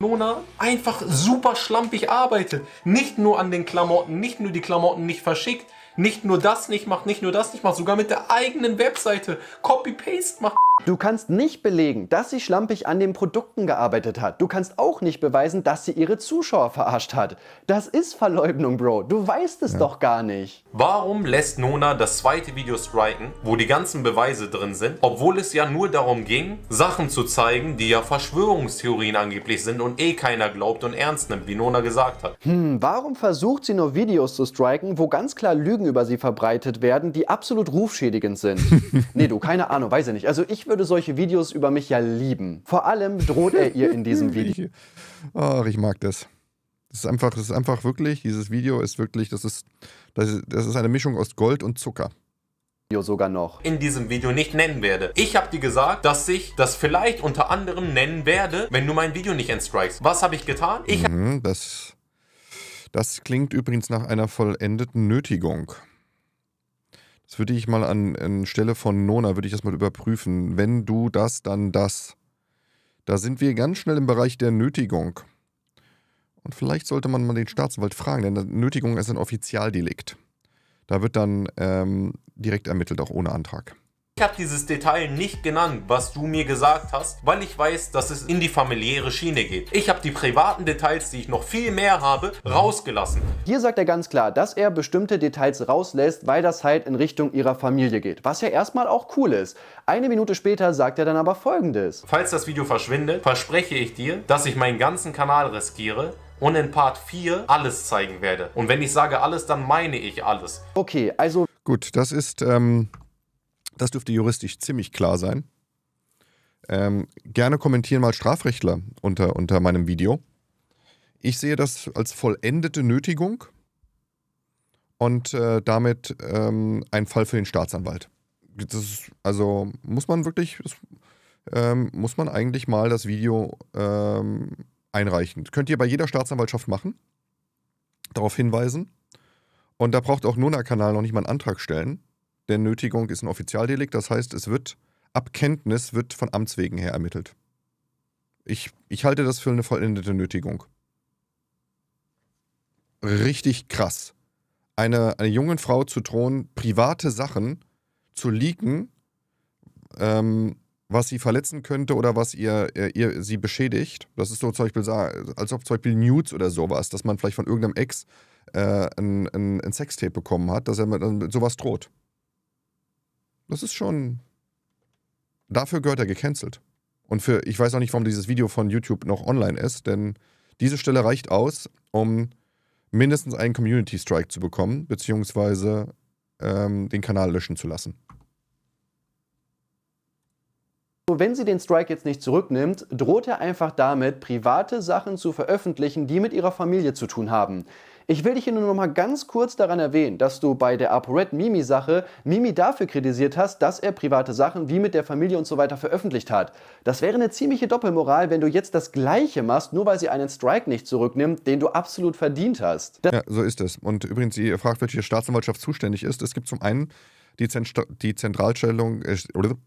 Lona einfach super schlampig arbeitet. Nicht nur an den Klamotten, nicht nur die Klamotten nicht verschickt, nicht nur das nicht macht, nicht nur das nicht macht, sogar mit der eigenen Webseite Copy-Paste macht. Du kannst nicht belegen, dass sie schlampig an den Produkten gearbeitet hat. Du kannst auch nicht beweisen, dass sie ihre Zuschauer verarscht hat. Das ist Verleugnung, Bro. Du weißt es ja. doch gar nicht. Warum lässt Nona das zweite Video striken, wo die ganzen Beweise drin sind, obwohl es ja nur darum ging, Sachen zu zeigen, die ja Verschwörungstheorien angeblich sind und eh keiner glaubt und ernst nimmt, wie Nona gesagt hat? Hm, warum versucht sie nur Videos zu striken, wo ganz klar Lügen über sie verbreitet werden, die absolut rufschädigend sind. nee, du, keine Ahnung, weiß ich nicht. Also ich würde solche Videos über mich ja lieben. Vor allem droht er ihr in diesem Video. Ach, ich mag das. Das ist einfach, das ist einfach wirklich, dieses Video ist wirklich, das ist, das ist, das ist eine Mischung aus Gold und Zucker sogar noch in diesem Video nicht nennen werde. Ich habe dir gesagt, dass ich das vielleicht unter anderem nennen werde, wenn du mein Video nicht entstrikes. Was habe ich getan? Ich mhm, das das klingt übrigens nach einer vollendeten Nötigung. Das würde ich mal an, an Stelle von Nona, würde ich das mal überprüfen. Wenn du das, dann das. Da sind wir ganz schnell im Bereich der Nötigung. Und vielleicht sollte man mal den Staatsanwalt fragen, denn Nötigung ist ein Offizialdelikt. Da wird dann ähm, direkt ermittelt, auch ohne Antrag. Ich habe dieses Detail nicht genannt, was du mir gesagt hast, weil ich weiß, dass es in die familiäre Schiene geht. Ich habe die privaten Details, die ich noch viel mehr habe, rausgelassen. Hier sagt er ganz klar, dass er bestimmte Details rauslässt, weil das halt in Richtung ihrer Familie geht. Was ja erstmal auch cool ist. Eine Minute später sagt er dann aber folgendes. Falls das Video verschwindet, verspreche ich dir, dass ich meinen ganzen Kanal riskiere, und in Part 4 alles zeigen werde. Und wenn ich sage alles, dann meine ich alles. Okay, also... Gut, das ist... Ähm das dürfte juristisch ziemlich klar sein. Ähm, gerne kommentieren mal Strafrechtler unter, unter meinem Video. Ich sehe das als vollendete Nötigung und äh, damit ähm, ein Fall für den Staatsanwalt. Ist, also muss man wirklich, das, ähm, muss man eigentlich mal das Video ähm, einreichen. Das könnt ihr bei jeder Staatsanwaltschaft machen, darauf hinweisen. Und da braucht auch Nona-Kanal noch nicht mal einen Antrag stellen der Nötigung ist ein Offizialdelikt, das heißt, es wird Abkenntnis wird von Amts wegen her ermittelt. Ich, ich halte das für eine vollendete Nötigung. Richtig krass. Eine, einer jungen Frau zu drohen, private Sachen zu leaken, ähm, was sie verletzen könnte oder was ihr, ihr, ihr, sie beschädigt. Das ist so zum Beispiel, als ob zum Beispiel Nudes oder sowas, dass man vielleicht von irgendeinem Ex äh, ein, ein, ein Sextape bekommen hat, dass er mit sowas droht. Das ist schon. Dafür gehört er gecancelt. Und für, ich weiß auch nicht, warum dieses Video von YouTube noch online ist, denn diese Stelle reicht aus, um mindestens einen Community Strike zu bekommen, beziehungsweise ähm, den Kanal löschen zu lassen. Wenn sie den Strike jetzt nicht zurücknimmt, droht er einfach damit, private Sachen zu veröffentlichen, die mit ihrer Familie zu tun haben. Ich will dich hier nur noch mal ganz kurz daran erwähnen, dass du bei der ApoRed Mimi Sache Mimi dafür kritisiert hast, dass er private Sachen wie mit der Familie und so weiter veröffentlicht hat. Das wäre eine ziemliche Doppelmoral, wenn du jetzt das Gleiche machst, nur weil sie einen Strike nicht zurücknimmt, den du absolut verdient hast. Das ja, so ist es. Und übrigens, ihr fragt, welche Staatsanwaltschaft zuständig ist. Es gibt zum einen die, Zentr die, Zentralstellung, äh,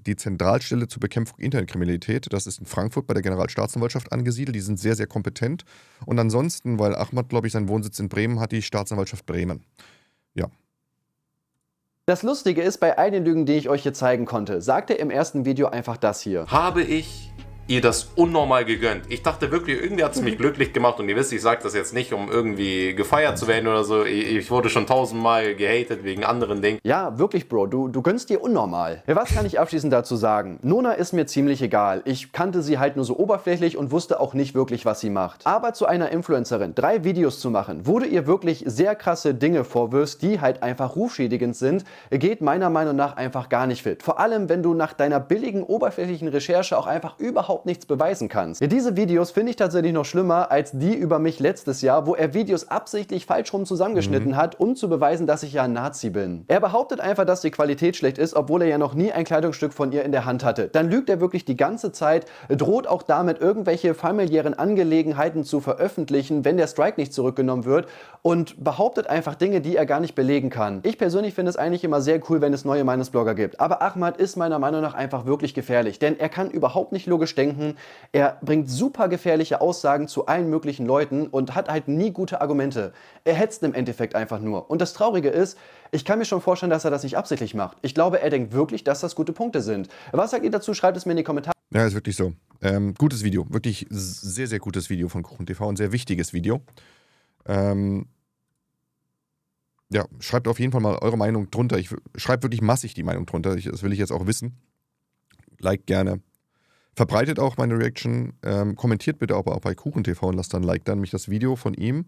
die Zentralstelle zur Bekämpfung Internetkriminalität. Das ist in Frankfurt bei der Generalstaatsanwaltschaft angesiedelt. Die sind sehr, sehr kompetent. Und ansonsten, weil Ahmad, glaube ich, seinen Wohnsitz in Bremen hat, die Staatsanwaltschaft Bremen. Ja. Das Lustige ist, bei all den Lügen, die ich euch hier zeigen konnte, sagt er im ersten Video einfach das hier. Habe ich ihr das unnormal gegönnt. Ich dachte wirklich, irgendwie hat es mich mhm. glücklich gemacht und ihr wisst, ich sage das jetzt nicht, um irgendwie gefeiert zu werden oder so. Ich wurde schon tausendmal gehatet wegen anderen Dingen. Ja, wirklich, Bro, du, du gönnst dir unnormal. was kann ich abschließend dazu sagen? Nona ist mir ziemlich egal. Ich kannte sie halt nur so oberflächlich und wusste auch nicht wirklich, was sie macht. Aber zu einer Influencerin drei Videos zu machen, wo du ihr wirklich sehr krasse Dinge vorwirfst, die halt einfach rufschädigend sind, geht meiner Meinung nach einfach gar nicht fit. Vor allem, wenn du nach deiner billigen, oberflächlichen Recherche auch einfach überhaupt überhaupt nichts beweisen kannst. Ja, diese Videos finde ich tatsächlich noch schlimmer als die über mich letztes Jahr, wo er Videos absichtlich falsch rum zusammengeschnitten mhm. hat, um zu beweisen, dass ich ja ein Nazi bin. Er behauptet einfach, dass die Qualität schlecht ist, obwohl er ja noch nie ein Kleidungsstück von ihr in der Hand hatte. Dann lügt er wirklich die ganze Zeit, droht auch damit, irgendwelche familiären Angelegenheiten zu veröffentlichen, wenn der Strike nicht zurückgenommen wird und behauptet einfach Dinge, die er gar nicht belegen kann. Ich persönlich finde es eigentlich immer sehr cool, wenn es neue Meinungsblogger gibt. Aber Ahmad ist meiner Meinung nach einfach wirklich gefährlich, denn er kann überhaupt nicht logisch denken denken. Er bringt super gefährliche Aussagen zu allen möglichen Leuten und hat halt nie gute Argumente. Er hetzt im Endeffekt einfach nur. Und das Traurige ist, ich kann mir schon vorstellen, dass er das nicht absichtlich macht. Ich glaube, er denkt wirklich, dass das gute Punkte sind. Was sagt ihr dazu? Schreibt es mir in die Kommentare. Ja, ist wirklich so. Ähm, gutes Video. Wirklich sehr, sehr gutes Video von KuchenTV. TV. Ein sehr wichtiges Video. Ähm, ja, schreibt auf jeden Fall mal eure Meinung drunter. Ich schreibt wirklich massig die Meinung drunter. Ich, das will ich jetzt auch wissen. Like gerne. Verbreitet auch meine Reaction. Ähm, kommentiert bitte aber auch bei KuchenTV und lasst dann ein Like da. Mich das Video von ihm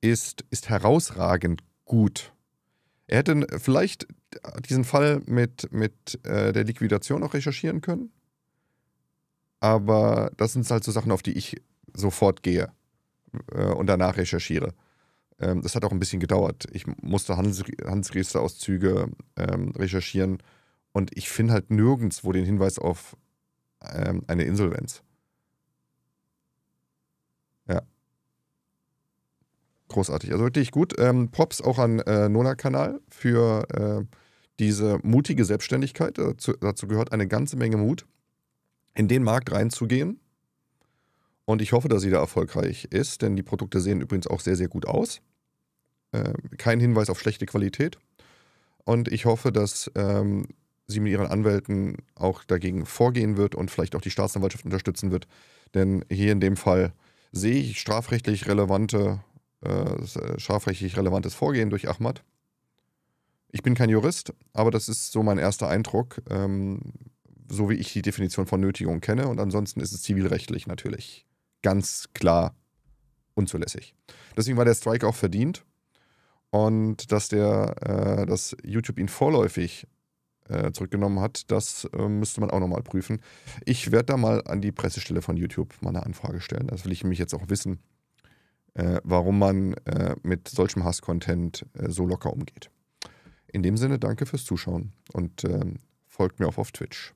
ist, ist herausragend gut. Er hätte vielleicht diesen Fall mit, mit äh, der Liquidation auch recherchieren können. Aber das sind halt so Sachen, auf die ich sofort gehe äh, und danach recherchiere. Ähm, das hat auch ein bisschen gedauert. Ich musste Handels Handelsregisterauszüge ähm, recherchieren und ich finde halt nirgends, wo den Hinweis auf ähm, eine Insolvenz. Ja. Großartig. Also wirklich gut. Ähm, Props auch an äh, Nona-Kanal für äh, diese mutige Selbstständigkeit. Dazu, äh, dazu gehört eine ganze Menge Mut, in den Markt reinzugehen. Und ich hoffe, dass sie da erfolgreich ist, denn die Produkte sehen übrigens auch sehr, sehr gut aus. Äh, kein Hinweis auf schlechte Qualität. Und ich hoffe, dass ähm, sie mit ihren Anwälten auch dagegen vorgehen wird und vielleicht auch die Staatsanwaltschaft unterstützen wird. Denn hier in dem Fall sehe ich strafrechtlich relevante, äh, äh, strafrechtlich relevantes Vorgehen durch Ahmad. Ich bin kein Jurist, aber das ist so mein erster Eindruck, ähm, so wie ich die Definition von Nötigung kenne. Und ansonsten ist es zivilrechtlich natürlich ganz klar unzulässig. Deswegen war der Strike auch verdient. Und dass der, äh, dass YouTube ihn vorläufig äh, zurückgenommen hat, das äh, müsste man auch nochmal prüfen. Ich werde da mal an die Pressestelle von YouTube meine Anfrage stellen. Das will ich mich jetzt auch wissen, äh, warum man äh, mit solchem Hass-Content äh, so locker umgeht. In dem Sinne, danke fürs Zuschauen und ähm, folgt mir auch auf Twitch.